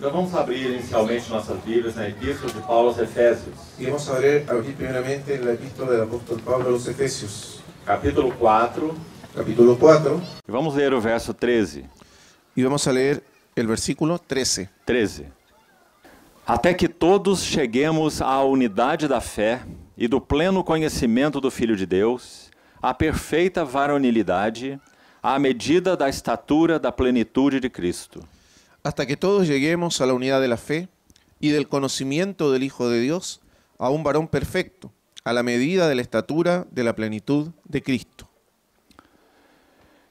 Então vamos abrir inicialmente nossas Bíblias na Epístola de Paulo aos Efésios. E vamos abrir, abrir primeiramente a Epístola do apóstolo Paulo aos Efésios. Capítulo 4. Capítulo 4. E vamos ler o verso 13. E vamos ler o versículo 13. 13. Até que todos cheguemos à unidade da fé e do pleno conhecimento do Filho de Deus, à perfeita varonilidade, à medida da estatura da plenitude de Cristo hasta que todos lleguemos a la unidad de la fe y del conocimiento del Hijo de Dios, a un varón perfecto, a la medida de la estatura de la plenitud de Cristo.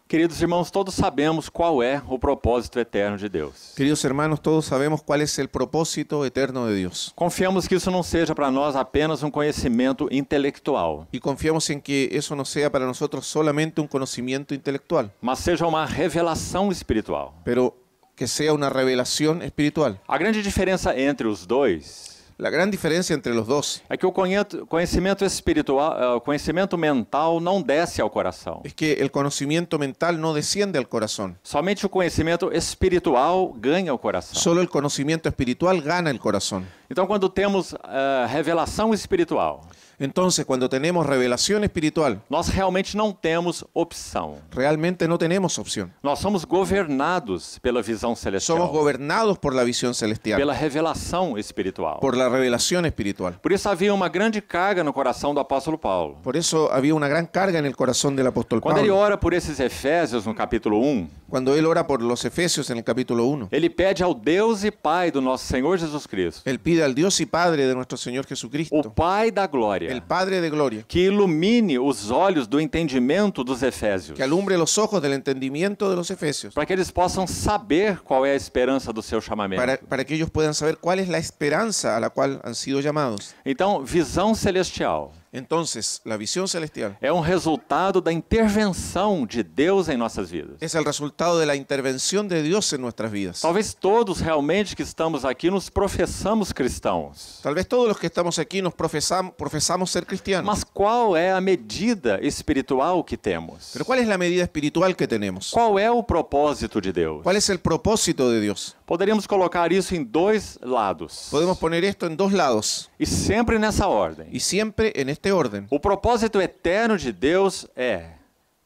Queridos hermanos, todos sabemos cuál es el propósito eterno de Dios. Queridos hermanos, todos sabemos cuál es el propósito eterno de Dios Confiamos que eso no sea para nosotros apenas un conocimiento intelectual. y confiamos en que eso no sea para nosotros solamente un conocimiento intelectual. Mas sea una revelación espiritual. Pero que sea una revelación espiritual. A grande diferença entre os dois La gran diferencia entre los dos é que o conhe- conhecimento espiritual, eh, o conhecimento mental não desce ao coração. es que el conocimiento mental no desciende al corazón. Somente o conhecimento espiritual ganha o coração. Solo el conocimiento espiritual gana el corazón. Então, quando temos eh, revelação espiritual, Entonces, cuando tenemos revelación espiritual, nós realmente não temos opção. Realmente não temos opção. Nós somos governados pela visão celestial. Somos governados por la visión celestial. Pela revelação espiritual. Por la revelación espiritual. Por isso havia uma grande carga no coração do apóstolo Paulo. Por isso havia uma grande carga no coração do apóstolo Paulo. Quando ele ora por esses Efésios no capítulo 1, quando ele ora por los Efésios no capítulo 1, ele pede ao Deus e Pai do nosso Senhor Jesus Cristo. Ele pide ao Deus e Padre de nosso Senhor Jesus Cristo. O Pai da glória El Padre de Gloria. Que ilumine os olhos do entendimento dos Efésios. Que alumbre los ojos del entendimiento de los Efesios. Para que eles possam saber qual é a esperança do seu chamamento. Para, para que eles possam saber qual é a esperança a la qual han sido chamados. Então, visão celestial. Entonces, la visión celestial é um resultado da intervenção de Deus em nossas vidas. es el resultado de la intervención de Dios en nuestras vidas. Talvez todos realmente que estamos aqui nos professamos cristãos. Tal vez todos los que estamos aquí nos profesam- profesamos ser cristianos. Mas qual é a medida espiritual que temos? Pero ¿cuál es la medida espiritual que tenemos? Qual é o propósito de Deus? ¿Cuál es el propósito de Dios? Poderíamos colocar isso em dois lados. Podemos poner esto en dos lados E sempre nessa ordem. y siempre en orden. O propósito eterno de Deus é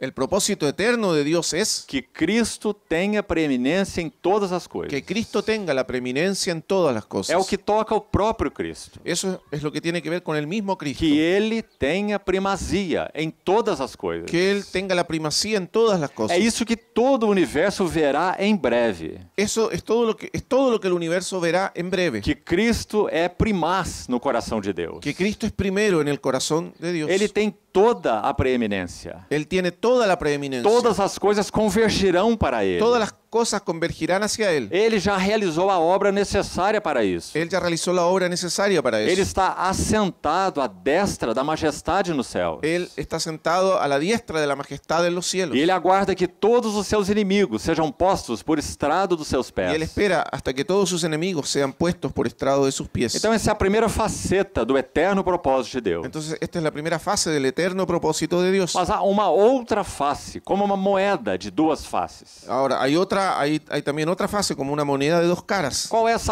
El propósito eterno de Dios es que Cristo tenga preeminencia en em todas las cosas. Que Cristo tenga la preeminencia en todas las cosas. Es lo que toca al propio Cristo. Eso es lo que tiene que ver con el mismo Cristo. Que él tenga primacía en em todas las cosas. Que él tenga la primacía en todas las cosas. Es eso que todo el universo verá en em breve. Eso es todo lo que es todo lo que el universo verá en breve. Que Cristo es primaz no corazón de Dios. Que Cristo es primero en el corazón de Dios. Él tiene toda la preeminencia. Él tiene toda toda Todas as coisas convergirão para ele. Todas coisas convergirán hacia ele. Ele já realizou a obra necessária para isso. Ele já realizou a obra necessária para isso. Ele está assentado à destra da majestade no céu. Ele está sentado à la diestra de la majestad en los cielos. E ele aguarda que todos os seus inimigos sejam postos por estrado dos seus pés. Y Él espera hasta que todos os inimigos sejam puestos por estrado de sus pies. Então essa é a primeira faceta do eterno propósito de Deus. Então esta é a primeira fase do eterno propósito de Deus. Mas há uma outra face, como uma moeda de duas faces. Agora, há outra hay, también otra fase como una moneda de dos caras. ¿cuál es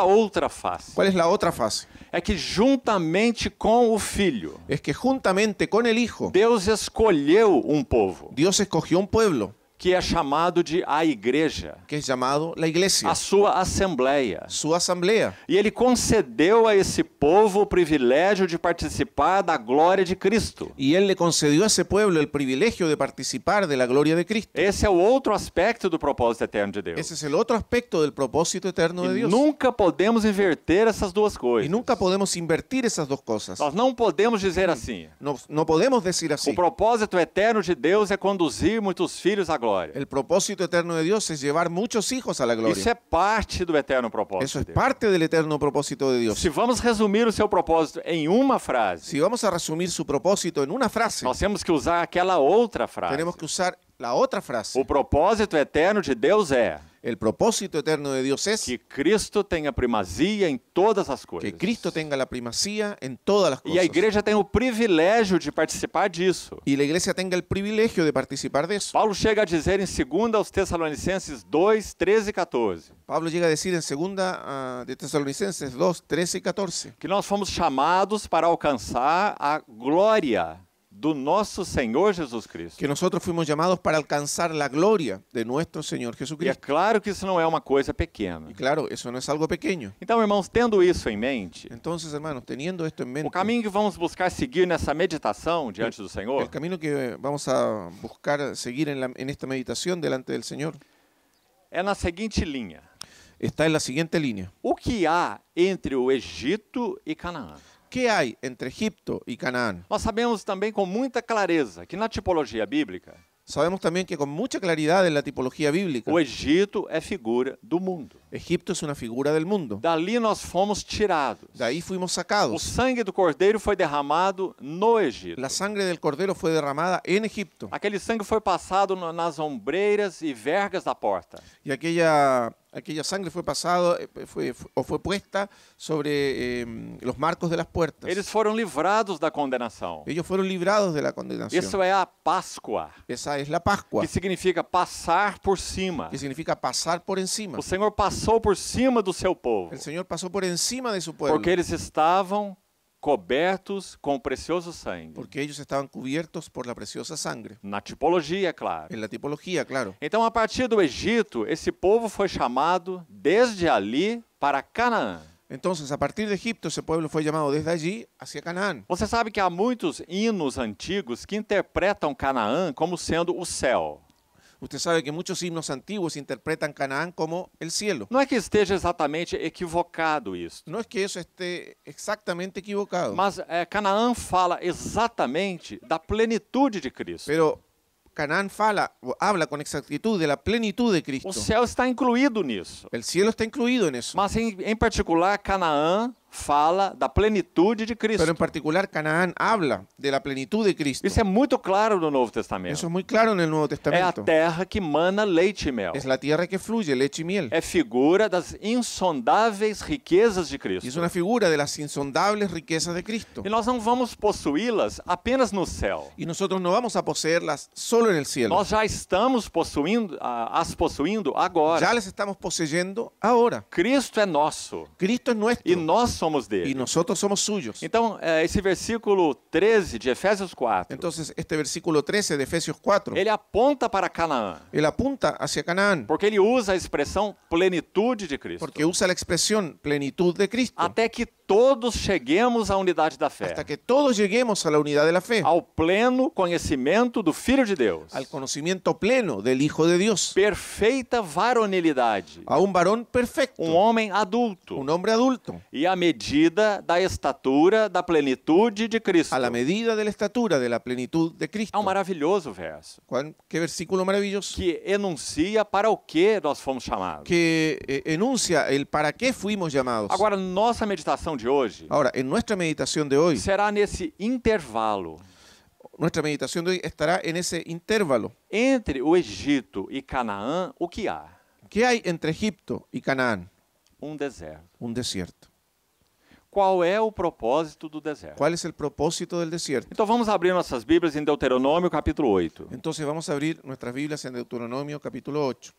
la otra fase? es que juntamente con el filho. es que juntamente con el hijo. Um Dios escogió un pueblo que é chamado de a igreja. Que é chamado A igreja. A sua assembleia. Sua assembleia. E ele concedeu a esse povo o privilégio de participar da glória de Cristo. E ele concedeu a esse povo o privilégio de participar da glória de Cristo. Esse é o outro aspecto do propósito eterno de Deus. Esse é o outro aspecto do propósito eterno de Deus. E nunca podemos inverter essas duas coisas. E nunca podemos invertir essas duas coisas. Nós não podemos dizer assim. Não, não podemos dizer assim. O propósito eterno de Deus é conduzir muitos filhos à glória glória. El propósito eterno de Deus é levar muitos filhos à glória. Isso é parte do eterno propósito. Isso é parte do eterno propósito de Deus. Se vamos resumir o seu propósito em uma frase. Se vamos a resumir seu propósito em uma frase. Nós temos que usar aquela outra frase. Temos que usar a outra frase. O propósito eterno de Deus é el propósito eterno de Dios es que Cristo tenha primazia em todas as coisas. Que Cristo tenha a primazia em todas as coisas. E a igreja tem o privilégio de participar disso. E a igreja tenha o privilégio de participar disso. Paulo chega a dizer em segunda aos Tessalonicenses 2, 13 e 14. Paulo chega a dizer em 2 de Tessalonicenses 2, 13 e 14 que nós fomos chamados para alcançar a glória do nosso Senhor Jesus Cristo. Que nós fomos chamados para alcançar a glória de nosso Senhor Jesus Cristo. E é claro que isso não é uma coisa pequena. E claro, isso não é algo pequeno. Então, irmãos, tendo isso em mente, Então, irmãos, tendo isso em mente, o caminho que vamos buscar seguir nessa meditação diante do Senhor, o caminho que vamos a buscar seguir en, la, en esta meditación delante del Señor, é na seguinte linha. Está na seguinte linha. O que há entre o Egito e Canaã? que há entre Egipto e Canaã? Nós sabemos também com muita clareza que na tipologia bíblica Sabemos também que com muita claridade na tipologia bíblica. O Egito é figura do mundo. Egipto é uma figura do mundo. Dali nós fomos tirados. Daí fomos sacados. O sangue do cordeiro foi derramado no Egito. A sangue do cordeiro foi derramada em Egipto. Aquele sangue foi passado nas ombreiras e vergas da porta. E aquela aquella sangre fue pasada eh, eh, fue, fue, o fue puesta sobre eh, los marcos de las puertas. Eles foram livrados da condenação. Ellos fueron librados de la condenación. Isso é a Páscoa. Esa es la Pascua. Que significa passar por cima. Que significa passar por encima. O Senhor passou por cima do seu povo. El Señor pasó por encima de su pueblo. Porque eles estavam cobertos com precioso sangue. Porque eles estavam cobertos por la preciosa sangre. Na tipologia, claro. Na tipologia, claro. Então, a partir do Egito, esse povo foi chamado desde ali para Canaã. Então, a partir de Egipto, esse povo foi chamado desde ali hacia Canaã. Você sabe que há muitos hinos antigos que interpretam Canaã como sendo o céu. Usted sabe que muchos himnos antiguos interpretan Canaán como el cielo. Não é que esteja exatamente equivocado isso, No es que eso esté exactamente equivocado, mas é, Canaã fala exatamente da plenitude de Cristo. pero Canaán fala, o habla con exactitud de la plenitud de Cristo. O céu está incluído nisso. El cielo está incluido en eso, Mas, em particular, Canaã fala da plenitude de Cristo. Pero en particular Canaán habla de la plenitud de Cristo. Isso é muito claro no Novo Testamento. Isso é muito claro no Novo Testamento. É a terra que mana leite e mel. Es la tierra que fluye leche y miel. É figura das insondáveis riquezas de Cristo. Es una figura de las insondables riquezas de Cristo. E nós não vamos possuí-las apenas no céu. Y nosotros no vamos a poseerlas solo en el cielo. Nós já estamos possuindo as possuindo agora. Já las estamos poseyendo ahora. Cristo é nosso. Cristo es nuestro. E nós somos dele. Y nosotros somos suyos. Então, é, esse versículo 13 de Efésios 4, então este versículo 13 de Efésios 4, ele aponta para Canaã, ele aponta hacia Canaã porque ele usa a expressão plenitude de Cristo. porque usa a expressão plenitude de Cristo Até que todos cheguemos à unidade da fé, até que todos lleguemos a la unidad de la fe, ao pleno conhecimento do Filho de Deus, ao conocimiento pleno del Hijo de Dios, perfeita varonilidade, a um varão perfeito um homem adulto. um homem adulto. E à medida medida da estatura da plenitude de Cristo. A medida da estatura da plenitude de Cristo. É um maravilhoso verso. Qual, que versículo maravilhoso. Que enuncia para o que nós fomos chamados. Que eh, enuncia el para que fuimos chamados. Agora, nossa meditação de hoje. Agora, em nossa meditação de hoje. Será nesse intervalo. Nossa meditação de hoje estará nesse intervalo. Entre o Egito e Canaã, o que há? O que há entre Egito e Canaã? Um deserto. Um deserto qual é o propósito do deserto. Qual é o propósito do deserto? Então vamos abrir nossas Bíblias em Deuteronômio capítulo 8. Então vamos abrir nossas Bíblias em Deuteronômio capítulo 8.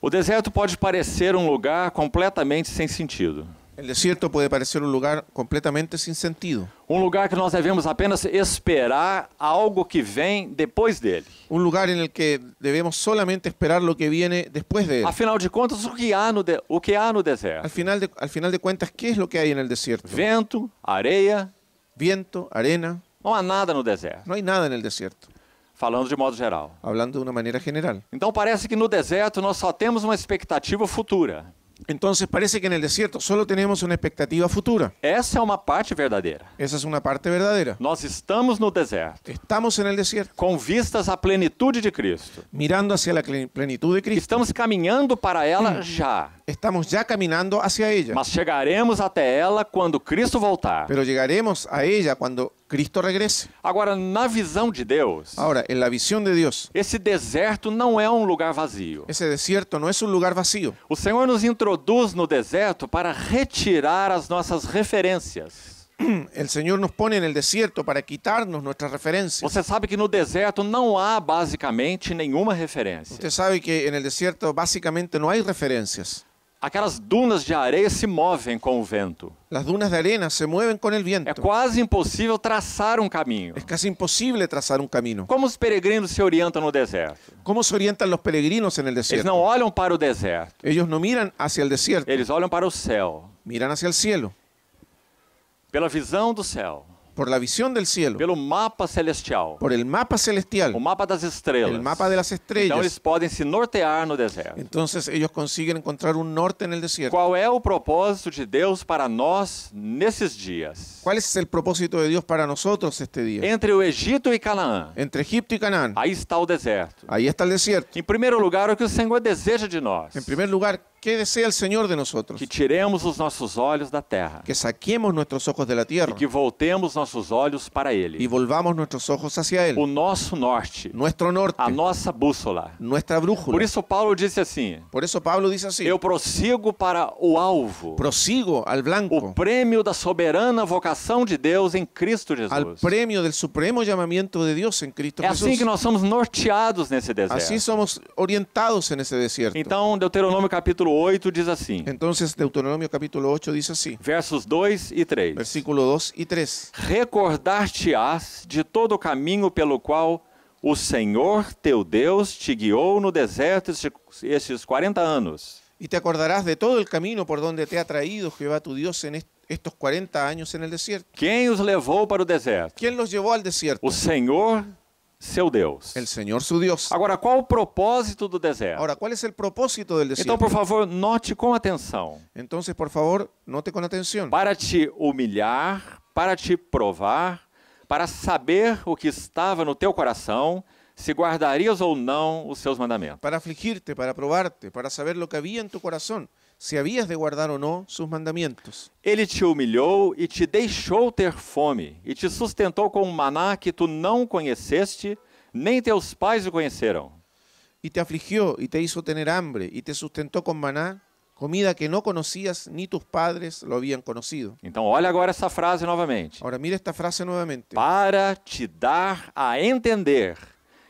O deserto pode parecer um lugar completamente sem sentido. El desierto puede parecer un lugar completamente sin sentido. Um lugar que nós devemos apenas esperar algo que vem depois dele. Un lugar en el que debemos solamente esperar lo que viene después de él. Afinal de contas, o que há no, de, o que há no deserto? Al final, de, al final de cuentas, ¿qué es lo que hay en el desierto? Vento, areia. Viento, arena. Não há nada no deserto. Não há nada no deserto. Falando de modo geral. Falando de uma maneira geral. Então parece que no deserto nós só temos uma expectativa futura. Entonces parece que en el desierto solo tenemos una expectativa futura. Essa é uma parte verdadeira. Esa es una parte verdadera. Nós estamos no deserto, Estamos en el desierto, com vistas à plenitude de Cristo. mirando hacia la plenitud de Cristo. Estamos caminhando para ela já estamos já caminhando hacia ella. Mas chegaremos até ela quando Cristo voltar. Pero llegaremos a ella cuando Cristo regrese. Agora, na visão de Deus. Ahora en la visión de Dios. Esse deserto não é um lugar vazio. Ese deserto não é um lugar vazio. O Senhor nos introduz no deserto para retirar as nossas referências. El Senhor nos põe no deserto para quitarnos nossas referências. Você sabe que no deserto não há basicamente nenhuma referência. Você sabe que no deserto basicamente não há referências aquelas dunas de areia se movem com o vento. As dunas de arena se movem com o vento. É quase impossível traçar um caminho. É quase impossível traçar um caminho. Como os peregrinos se orientam no deserto? Como se orientam os peregrinos no deserto? Eles não olham para o deserto. Eles não miram hacia o deserto. Eles olham para o céu. Miram hacia o cielo. Pela visão do céu por la visión del cielo, pelo mapa celestial, por el mapa celestial, o mapa das estrelas, el mapa de las estrellas. Então eles podem se nortear no deserto. Entonces ellos consiguen encontrar un norte en el desierto. Qual é o propósito de Deus para nós nesses dias? Qual é o propósito de Deus para nós este dia? Entre o Egito e Canaã. Entre Egito e Canaã. Aí está o deserto. Aí está o deserto. Em primeiro lugar, o que o Senhor deseja de nós. Em primeiro lugar, ¿Qué desea el Señor de nosotros? Que tiremos os nossos olhos da terra. Que saquemos nuestros ojos de la tierra. E que voltemos nossos olhos para Ele. Y volvamos nuestros ojos hacia Él. O nosso norte. Nuestro norte. A nossa bússola. Nuestra brújula. Por isso Paulo disse assim. Por isso Paulo disse assim. Eu prossigo para o alvo. prosigo al blanco. O prêmio da soberana vocação de Deus em Cristo Jesus. Al prêmio do supremo chamamento de Deus em Cristo é Jesus. É assim que nós somos norteados nesse deserto. Assim somos orientados nesse deserto. Então Deuteronômio capítulo 8 diz assim. Entonces Deuteronomio capítulo 8 diz assim. Versos 2 e 3. Versículo 2 e 3. Recordar-te-ás de todo o caminho pelo qual o Senhor teu Deus te guiou no deserto estes 40 anos. E te acordarás de todo o caminho por onde te ha traído Jeová tu Deus en este estos 40 años en el desierto. ¿Quién los levó para el desierto? ¿Quién los llevó al desierto? El Señor seu Deus. El Señor su Dios. Agora, qual o propósito do deserto? Agora, qual é o propósito do deserto? Então, por favor, note com atenção. Então, por favor, note com atenção. Para te humilhar, para te provar, para saber o que estava no teu coração, se guardarias ou não os seus mandamentos. Para afligir-te, para provar-te, para saber o que havia em tu coração se havias de guardar ou não seus mandamentos. Ele te humilhou e te deixou ter fome, e te sustentou com um maná que tu não conheceste, nem teus pais o conheceram. E te afligiu, e te hizo tener hambre, e te sustentou com maná, comida que não conhecias, nem tus padres lo haviam conhecido. Então, olha agora essa frase novamente. Agora, mira esta frase novamente. Para te dar a entender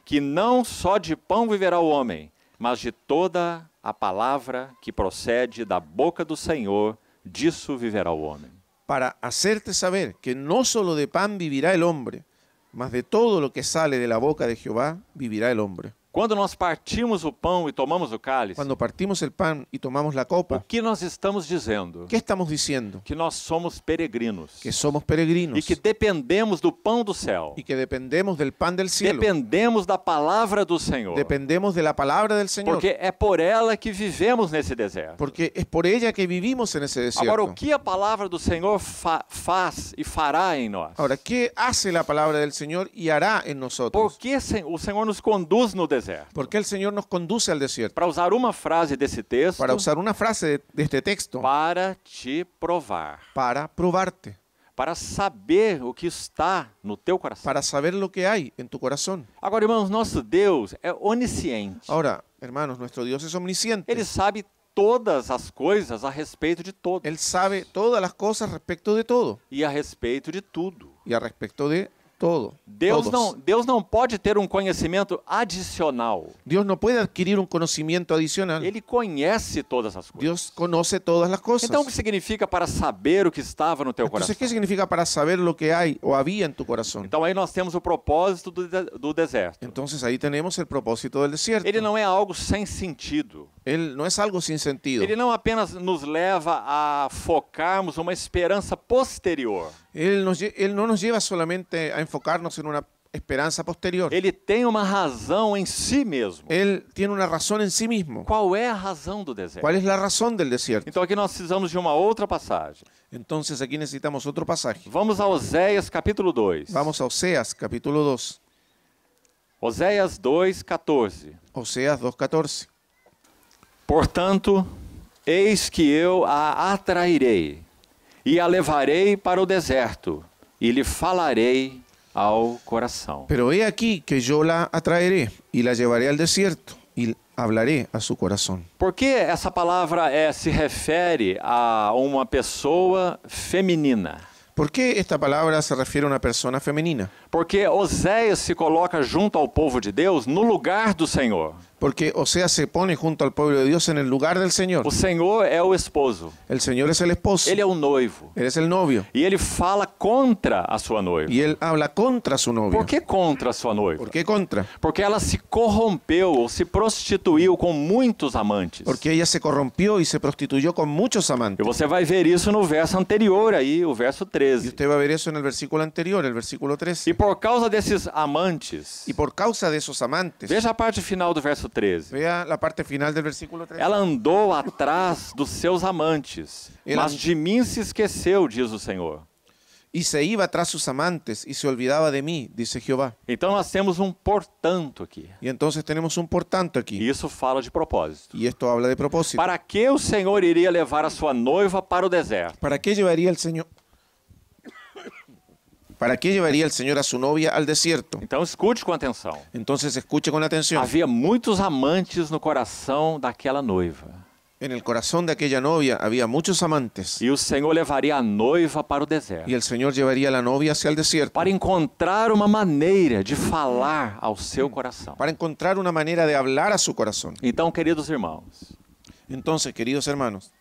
que não só de pão viverá o homem, mas de toda a a palavra que procede da boca do Senhor, disso viverá o homem. Para hacerte saber que não só de pan vivirá el hombre, mas de todo lo que sale de la boca de Jeová vivirá el hombre. Quando nós partimos o pão e tomamos o cálice, quando partimos o pão e tomamos a copa, o que nós estamos dizendo? O Que estamos dizendo? Que nós somos peregrinos. Que somos peregrinos. E que dependemos do pão do céu. E que dependemos do pão do céu. Dependemos da palavra do Senhor. Dependemos da palavra do Senhor. Porque é por ela que vivemos nesse deserto. Porque é por ela que vivimos nesse deserto. Agora o que a palavra do Senhor fa faz e fará em nós? Agora que hace a palavra do Senhor e hará em nós? Porque o Senhor nos conduz no deserto? deserto. Porque o Senhor nos conduz ao deserto. Para usar uma frase desse texto. Para usar uma frase deste texto. Para te provar. Para provar-te. Para saber o que está no teu coração. Para saber o que há em tu coração. Agora, irmãos, nosso Deus é onisciente. Agora, irmãos, nosso Deus é omnisciente. Ele sabe todas as coisas a respeito de todo Ele sabe todas as coisas a respeito de todo. E a respeito de tudo. E a respeito de Todo. Deus todos. não, Deus não pode ter um conhecimento adicional. Deus não pode adquirir um conhecimento adicional. Ele conhece todas as coisas. Deus conhece todas as coisas. Então o que significa para saber o que estava no teu então, coração? o que significa para saber o que há ou havia em tu coração? Então aí nós temos o propósito do, de do deserto. Então aí temos o propósito do deserto. Ele não é algo sem sentido. Ele não é algo sem sentido. Ele não apenas nos leva a focarmos uma esperança posterior. Ele, nos, ele não nos leva somente a enfocarmos em uma esperança posterior. Ele tem uma razão em si mesmo. Ele tem uma razão em si mesmo. Qual é a razão do deserto? Qual é a razão do deserto? Então aqui nós precisamos de uma outra passagem. Então aqui necessitamos outro passagem. Vamos a Oséias capítulo 2. Vamos a Oséias capítulo 2. Oséias 2:14. Oséias 2:14. Portanto, eis que eu a atrairei e a levarei para o deserto e lhe falarei ao coração. Pero he aqui que yo la atraeré e la llevaré al desierto y hablaré a su corazón. Por que essa palavra é, se refere a uma pessoa feminina? Por que esta palavra se refere a uma pessoa feminina? Porque Oséias se coloca junto ao povo de Deus no lugar do Senhor. Porque Oseas se pone junto ao povo de Deus en el lugar del Senhor. O Senhor é o esposo. El Senhor es el esposo. Ele é o noivo. Ele é o novio. E ele fala contra a sua noiva. E ele habla contra su novio. Por que contra a sua noiva? Por que contra? Porque ela se corrompeu ou se prostituiu com muitos amantes. Porque ela se corrompiu e se prostituiu com muitos amantes. E você vai ver isso no verso anterior aí, o verso 13. E você vai ver isso no versículo anterior, o versículo 13. E por causa desses amantes. E por causa desses amantes. Veja a parte final do verso verso 13. Veja a parte final do versículo 13. Ela andou atrás dos seus amantes, Ela... mas de mim se esqueceu, diz o Senhor. E se ia atrás dos amantes e se olvidava de mim, disse Jeová. Então nós temos um portanto aqui. E então temos um portanto aqui. E isso fala de propósito. E isto habla de propósito. Para que o Senhor iria levar a sua noiva para o deserto? Para que levaria o Senhor ¿Para qué llevaría el Señor a su novia al desierto? Então escute com atenção. Entonces escuche con atención. Havia muitos amantes no coração daquela noiva. En el corazón de aquella novia había muchos amantes. E o Senhor levaria a noiva para o deserto. Y el Señor llevaría a la novia hacia el desierto. Para encontrar uma maneira de falar ao seu coração. Para encontrar uma maneira de hablar a su corazón. Então, queridos irmãos. Entonces, queridos hermanos.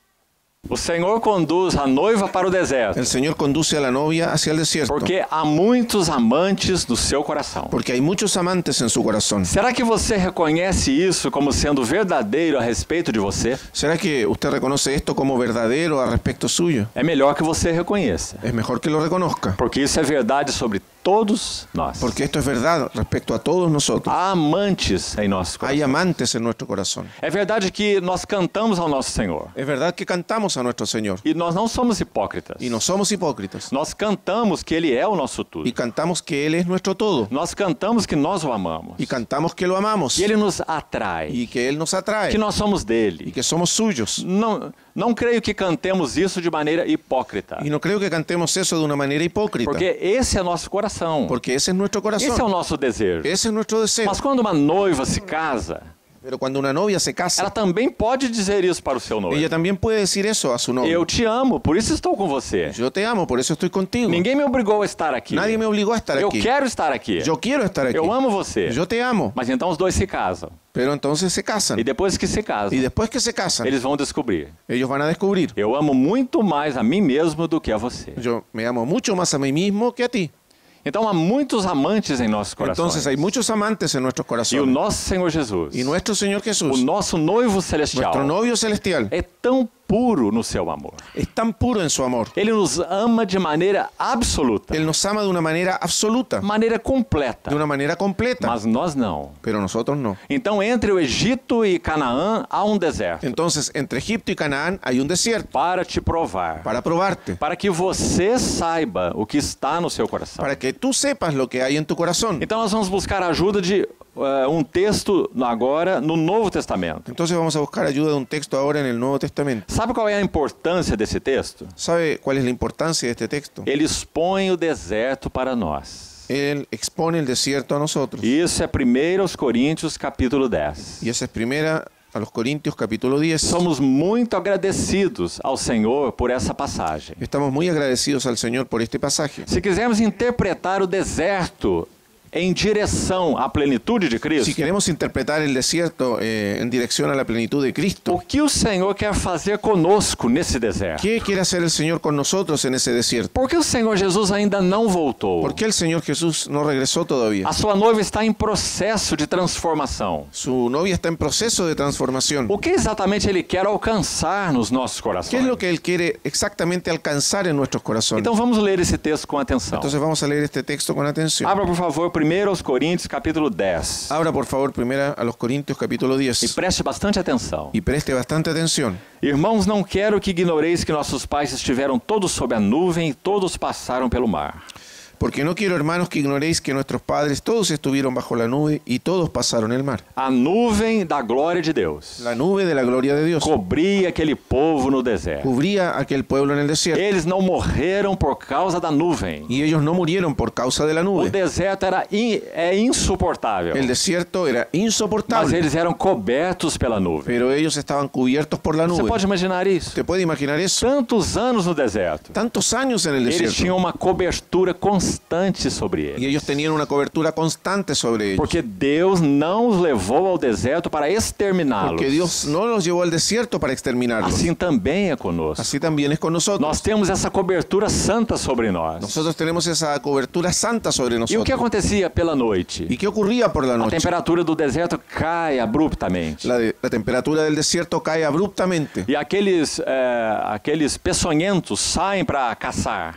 O Senhor conduz a noiva para o deserto. O Senhor conduce a la novia hacia el desierto. Porque há muitos amantes no seu coração. Porque há muitos amantes em seu coração. Será que você reconhece isso como sendo verdadeiro a respeito de você? Será que você reconhece isto como verdadeiro a respeito suyo? É melhor que você reconheça. É melhor que lo reconozca. Porque isso é verdade sobre todos nós. Porque isso é verdade respeito a todos nós Há amantes em nosso coração. Hay amantes em nosso coração É verdade que nós cantamos ao nosso Senhor. é verdade que cantamos a nosso senhor E nós não somos hipócritas. E não somos hipócritas. Nós cantamos que ele é o nosso tudo. E cantamos que ele é nosso todo. Nós cantamos que nós o amamos. E cantamos que o amamos. Que ele nos atrai. E que ele nos atrai. Que nós somos dele. E que somos sujos. Não não creio que cantemos isso de maneira hipócrita. E não creio que cantemos isso de uma maneira hipócrita. Porque esse é nosso coração. Porque esse é nosso coração. Esse é o nosso desejo. Esse é nosso desejo. Mas quando uma noiva se casa, Pero quando uma novia se casa, ela também pode dizer isso para o seu noivo. Ela também pode dizer isso a seu noivo. Eu te amo, por isso estou com você. Eu te amo, por isso estou contigo. Ninguém me obrigou a estar aqui. Ninguém me obrigou a estar eu aqui. Eu quero estar aqui. Eu quero estar aqui. Eu amo você. Eu te amo. Mas então os dois se casam. Pero então se casam. E depois que se casam. E depois que se casam. Eles vão descobrir. Eles vão descobrir. Eu amo muito mais a mim mesmo do que a você. Eu me amo muito mais a mim mesmo que a ti. Então há muitos amantes em nossos corações. Então, há muitos amantes em nossos corações. E o nosso Senhor Jesus. E nosso Senhor Jesus. O nosso noivo celestial. Nosso noivo celestial. É tão puro no seu amor. É tão puro em seu amor. Ele nos ama de maneira absoluta. Ele nos ama de uma maneira absoluta. Maneira completa. De uma maneira completa. Mas nós não. Pero nosotros no. Então entre o Egito e Canaã há um deserto. Então entre Egito e Canaã há um deserto. Para te provar. Para provar-te. Para que você saiba o que está no seu coração. Para que tu sepas o que há em tu coração. Então nós vamos buscar a ajuda de uh, texto agora no Novo Testamento. Então vamos a buscar ajuda de um texto agora no Novo Testamento. Sabe qual é a importância desse texto? Sabe qual é a importância deste texto? Ele expõe o deserto para nós. Ele expõe o deserto a nós. Isso é 1 Coríntios capítulo 10. E essa é primeira a los capítulo 10. Somos muito agradecidos ao Senhor por essa passagem. Estamos muito agradecidos ao Senhor por este passagem. Se quisermos interpretar o deserto em direção à plenitude de Cristo. Se queremos interpretar o deserto eh, em direção à plenitude de Cristo. O que o Senhor quer fazer conosco nesse deserto? O que quer fazer o Senhor conosco nesse deserto? Por que o Senhor Jesus ainda não voltou. Por que o Senhor Jesus não regressou todavia. A sua noiva está em processo de transformação. Sua noiva está em processo de transformação. O que exatamente ele quer alcançar nos nossos corações? Que é o que ele quer exatamente alcançar em nossos corações? Então vamos ler esse texto com atenção. Então vamos ler este texto com atenção. Abra por favor 1 1 Coríntios, capítulo 10. Abra, por favor, primeira a Coríntios, capítulo 10. E preste bastante atenção. E preste bastante atenção. Irmãos, não quero que ignoreis que nossos pais estiveram todos sob a nuvem e todos passaram pelo mar. Porque no quiero, hermanos, que ignoréis que nuestros padres todos estuvieron bajo la nube y todos pasaron el mar. A nuvem da glória de Deus. La nube de la gloria de Dios. Cobria aquele povo no deserto. Cubría aquel pueblo en el desierto. Eles não morreram por causa da nuvem. Y ellos no murieron por causa de la nube. O deserto era in, é insuportável. El desierto era insoportable. Mas eles eram cobertos pela nuvem. Pero ellos estaban cubiertos por la nube. Você pode imaginar isso? Você pode imaginar isso? Tantos anos no deserto. Tantos anos no deserto. Eles tinham uma cobertura constante constante sobre eles. E eles tinham uma cobertura constante sobre eles. Porque Deus não os levou ao deserto para exterminá-los. Porque Deus não os levou ao deserto para exterminá-los. Assim também é conosco. Assim também é conosco. Nós temos essa cobertura santa sobre nós. Nós temos essa cobertura santa sobre nós. E o que acontecia pela noite? E que ocorria por la noite? A temperatura do deserto cai abruptamente. a de, temperatura do deserto cai abruptamente. E aqueles eh, aqueles peçonhentos saem para caçar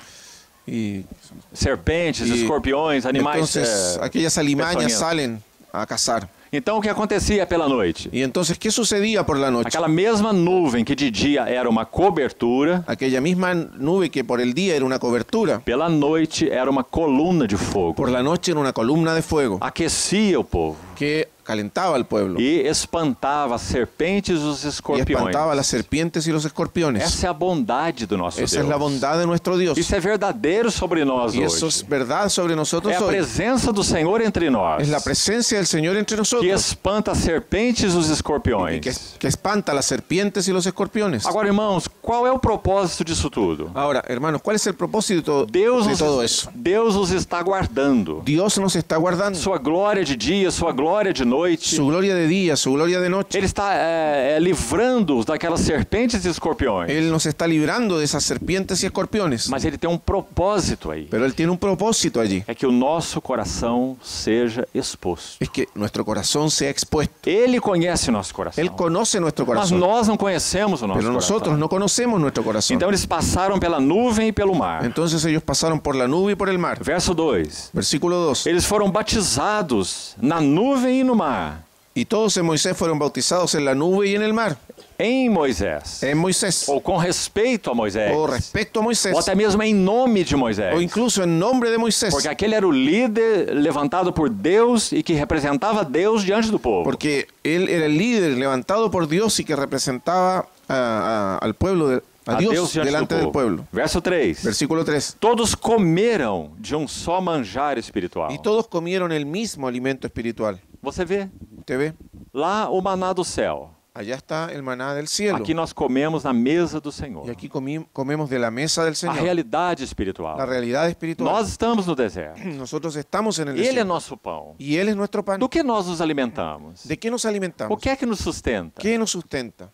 y serpentes, y escorpiões, animais. Entonces, eh, é, aquellas alimañas salen a caçar. Então o que acontecia pela noite? E então o que sucedia por la noite? Aquela mesma nuvem que de dia era uma cobertura, aquela mesma nuvem que por el dia era uma cobertura, pela noite era uma coluna de fogo. Por la noite era uma coluna de fogo. Aquecia o povo. Que calentava al pueblo. E espantava as serpentes e os escorpiões. E espantava as serpentes e os escorpiões. Essa é a bondade do nosso Essa Deus. Essa é a bondade de nosso Deus. Isso é verdadeiro sobre nós e hoje. Isso é verdade sobre nós hoje. É a presença do Senhor entre nós. É a presença do Senhor entre nós. Que espanta as serpentes e os escorpiões. Que, que, espanta as serpentes e os escorpiões. Agora, irmãos, qual é o propósito disso tudo? Agora, irmãos, qual é o propósito de Deus de todo isso? Deus nos está guardando. Deus nos está guardando. Sua glória de dia, sua glória de noite noite. Sua glória de dia, sua glória de noite. Ele está é, livrando-os daquelas serpentes e escorpiões. Ele nos está livrando dessas serpentes e escorpiões. Mas ele tem um propósito aí. Pero ele tem um propósito allí. É que o nosso coração seja exposto. É que nosso coração seja exposto. Ele conhece nosso coração. Ele conhece nosso coração. Mas nós não conhecemos o nosso Pero coração. Pero nós não conhecemos nosso coração. Então eles passaram pela nuvem e pelo mar. Então eles passaram por la nuvem e por el mar. Verso 2. Versículo 2. Eles foram batizados na nuvem e no e todos em Moisés foram bautizados em la nube e en el mar. Em Moisés. Em Moisés. Ou com respeito a Moisés. Ou respeito a Moisés. Ou até mesmo em nome de Moisés. Ou incluso em nome de Moisés. Porque aquele era o líder levantado por Deus e que representava Deus diante do povo. Porque ele era o líder levantado por Deus e que representava a, ah, a, ah, de, a, a Deus, Deus diante do povo. Verso 3. Versículo 3. Todos comeram de um só manjar espiritual. E todos comeram o mesmo alimento espiritual. Você vê? Você vê? Lá o maná do céu. Allá está el maná del cielo. Aqui nós comemos na mesa do Senhor. E aqui comemos de la mesa del Senhor. A realidade espiritual. La realidad espiritual. Nós estamos no deserto. Nosotros estamos en el Ele deserto. é nosso pão. E ele é nosso pão. Do que nós nos alimentamos? De que nos alimentamos? O que é que nos sustenta? Que nos sustenta?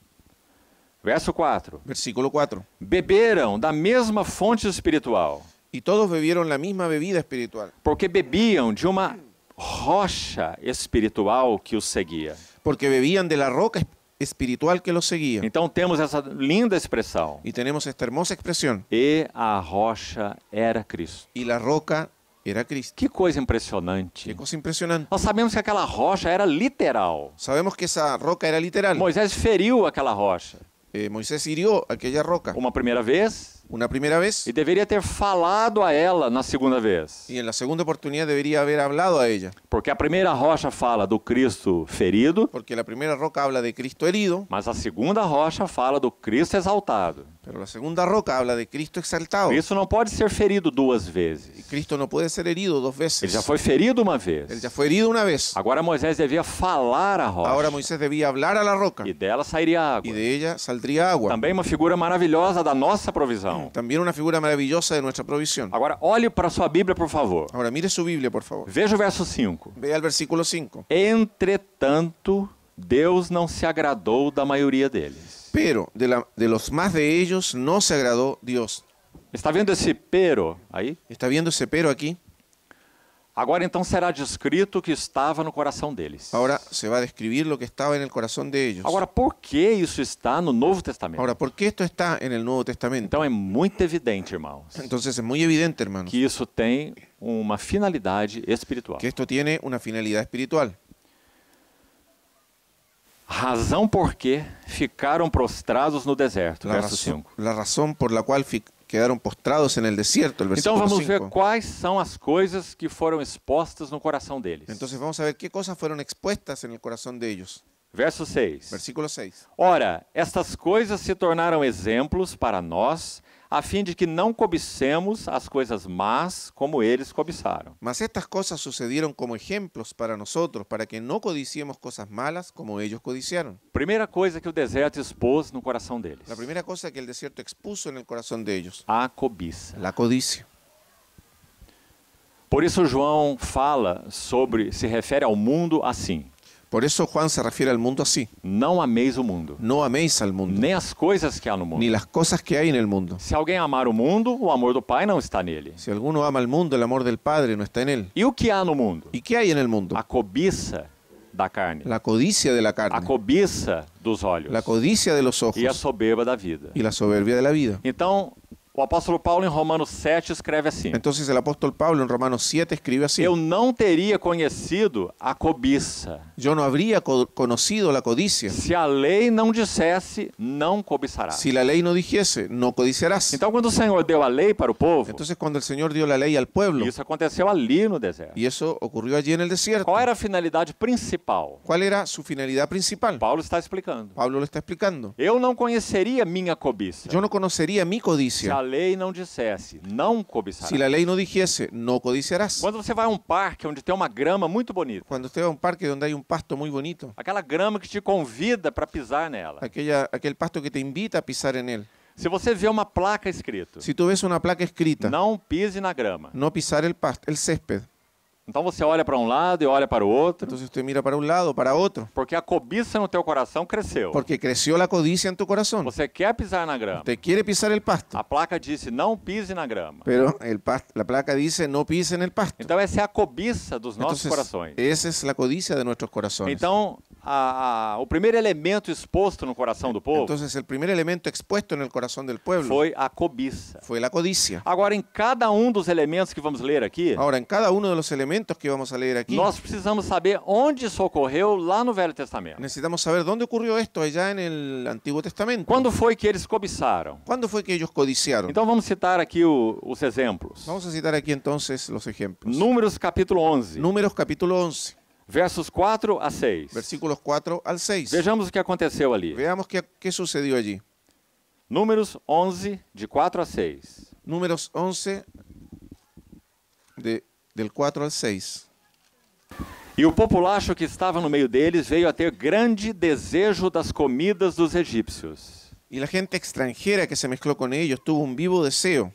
Verso 4. Versículo 4. Beberam da mesma fonte espiritual. E todos beberam la mesma bebida espiritual. Porque bebiam de uma rocha espiritual que os seguia. Porque bebiam de la roca espiritual que os seguia Então temos essa linda expressão. E temos esta hermosa expressão. E a rocha era Cristo. E la roca era Cristo. Que coisa impressionante. Que coisa impressionante. Nós sabemos que aquela rocha era literal. Sabemos que essa roca era literal. Moisés feriu aquela rocha eh, Moisés hirió aquela roca. Uma primeira vez. Uma primeira vez. E deveria ter falado a ela na segunda vez. E na segunda oportunidade deveria haver hablado a ela. Porque a primeira rocha fala do Cristo ferido. Porque a primeira roca habla de Cristo herido. Mas a segunda rocha fala do Cristo exaltado. Pero la segunda roca habla de Cristo exaltado. Cristo não pode ser ferido duas vezes. E Cristo não pode ser herido duas vezes. Ele já foi ferido uma vez. Ele já foi herido uma vez. Agora Moisés devia falar à roca. Agora Moisés devia falar à roca. E dela sairia água. E dela saldria água. Também uma figura maravilhosa da nossa provisão. Também uma figura maravilhosa de nossa provisão. Agora olhe para sua Bíblia, por favor. Agora mire sua Bíblia, por favor. Veja o verso 5. Veja o versículo 5. Entretanto, Deus não se agradou da maioria deles. pero de, la, de los más de ellos no se agradó Dios. Está viendo ese pero ahí? Está viendo ese pero aquí? Agora então será descrito o que estava no coração deles. Ahora se va a describir lo que estaba estava no coração deles. Agora por que isso está no Novo Testamento? Ahora por que esto está el Nuevo Testamento? Então é muito evidente, irmãos. Entonces es muy evidente, irmãos. Que eso tem una finalidad espiritual. Que esto tiene una finalidad espiritual. razão por que ficaram prostrados no deserto. La verso razão, 5. La razón por la cual quedaram postrados en el desierto, el Então vamos 5. ver quais são as coisas que foram expostas no coração deles. então vamos ver que coisas foram expostas en el corazón de Verso 6. Versículo 6. Ora, estas coisas se tornaram exemplos para nós a fim de que não cobicemos as coisas más como eles cobiçaram. Mas estas coisas sucederam como exemplos para nós, para que não codiciemos coisas malas como eles codiciaram. Primeira coisa que o deserto expôs no coração deles. A primeira coisa que o deserto expôs no coração deles. A cobiça. A codícia. Por isso João fala sobre, se refere ao mundo assim. Por isso Juan se refere ao mundo assim. Não ameis o mundo. Não ameis ao mundo. Nem as coisas que há no mundo. Nem as coisas que há no mundo. Se alguém amar o mundo, o amor do Pai não está nele. Se alguém ama o mundo, o amor do Pai não está nele. E o que há no mundo? E que há no mundo? A cobiça da carne. A codícia da carne. A cobiça dos olhos. A codícia dos olhos. E a soberba da vida. E a soberbia da vida. Então, o apóstolo Paulo em Romanos 7 escreve assim. Então se o apóstolo Paulo em Romanos 7 escreve assim. Eu não teria conhecido a cobiça. Eu não habría co conocido la codicia. Se a lei não dissesse, não cobiçarás. Se a lei não dissesse, não codiciarás. Então quando o Senhor deu a lei para o povo. Entonces quando o Senhor deu a lei ao povo. Isso aconteceu ali no deserto. E isso ocorreu ali no deserto. Qual era a finalidade principal? Qual era sua finalidade principal? Paulo está explicando. Paulo está explicando. Eu não conheceria minha cobiça. Eu não conheceria minha codícia. Se a lei não dissesse, não cobiçarás. Se a lei não dissesse, não codiciarás. Quando você vai a um parque onde tem uma grama muito bonita. Quando você vai a um parque onde há um pasto muito bonito. Aquela grama que te convida para pisar nela. Aquela, aquele pasto que te invita a pisar nele. Se você vê uma placa escrita Se tu vês uma placa escrita. Não pise na grama. Não pisar el pasto, el césped. Então você olha para um lado e olha para o outro. Então você mira para um lado, para outro. Porque a cobiça no teu coração cresceu. Porque cresceu a codicia em tu coração. Você quer pisar na grama. Você quer pisar el pasto. A placa disse não pise na grama. Pero el pasto, la placa dice no pise en el pasto. Então essa é a cobiça dos nossos corações. Essa é a codicia de nossos corações. Então a, a, o primeiro elemento exposto no coração do povo. Entonces o primeiro elemento exposto no coração do povo. Foi a cobiça. Foi a codícia. Agora em cada um dos elementos que vamos ler aqui. Agora em cada um dos elementos que vamos a leer aquí. Nós precisamos saber onde isso ocorreu lá no Velho Testamento. Necesitamos saber dónde ocurrió esto allá en el Antiguo Testamento. Quando foi que eles cobiçaram? Quando foi que eles codiciaram? Então vamos citar aqui o, os exemplos. Vamos a citar aqui então os exemplos. Números capítulo 11. Números capítulo 11. Versos 4 a 6. Versículos 4 al 6. Vejamos o que aconteceu ali. Veamos que, que sucedió allí. Números 11, de 4 a 6. Números 11, de del 4 al 6. E o populacho que estava no meio deles veio a ter grande desejo das comidas dos egípcios. E a gente extranjera que se mezclou com eles teve um vivo desejo.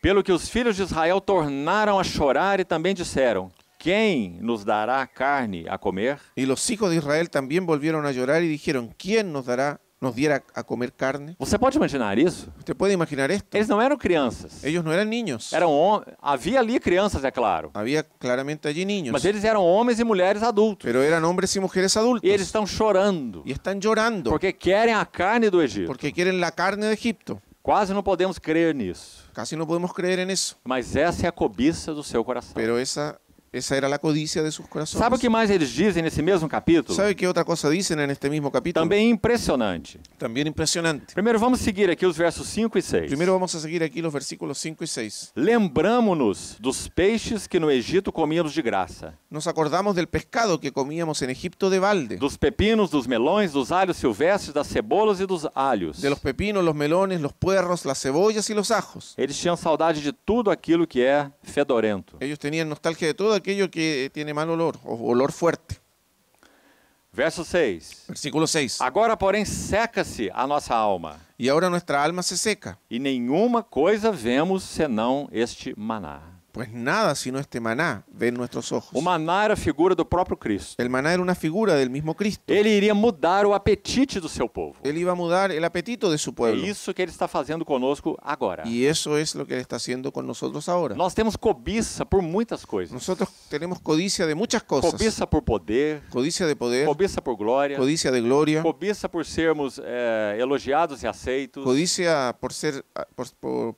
Pelo que os filhos de Israel tornaram a chorar e também disseram: Quem nos dará carne a comer? E os filhos de Israel também voltaram a chorar e disseram: Quem nos dará nos diera a comer carne. Você pode imaginar isso? Você pode imaginar isso? Eles não eram crianças. Eles não eram ninhos. Eram havia ali crianças, é claro. Havia claramente ali ninhos. Mas eles eram homens e mulheres adultos. Pero eram homens e mulheres adultos. E eles estão chorando. E estão chorando. Porque querem a carne do Egito. Porque querem a carne do Egito. Quase não podemos crer nisso. Quase não podemos crer nisso. Mas essa é a cobiça do seu coração. Pero essa essa era a codicia de seus corações. ¿Sabe o que mais eles dizem nesse mesmo capítulo? ¿Sabe que outra coisa dizem en mesmo capítulo? Também impressionante. Também impressionante. Primeiro vamos seguir aqui os versos 5 e 6. Primeiro vamos seguir aqui los versículos 5 e 6. Lembramo-nos dos peixes que no Egito comíamos de graça. Nos acordamos del pescado que comíamos en Egipto de balde. Dos pepinos, dos melões, dos alhos silvestres, das cebolas e dos alhos. De los pepinos, los melones, los puerros, las cebollas y los ajos. Eles tinham saudade de tudo aquilo que é fedorento. Eles tinham nostalgia de tudo aquello que tiene mal olor o olor fuerte. Verso 6. Versículo 6. Agora, porém, seca-se a nossa alma. E agora nossa alma se seca. E nenhuma coisa vemos senão este maná. Pues nada sino este maná ven nuestros ojos. O maná era figura do próprio Cristo. El maná era uma figura del mismo Cristo. Ele iria mudar o apetite do seu povo. Ele iba a mudar el apetito de su é pueblo. É isso que ele está fazendo conosco agora. E isso é o que ele está haciendo con nosotros ahora. Nós temos cobiça por muitas coisas. Nosotros tenemos codicia de muchas cosas. Cobiça por poder. Codicia de poder. Cobiça por glória. Codicia de gloria. Cobiça por sermos eh, elogiados e aceitos. Codicia por ser ah, por, por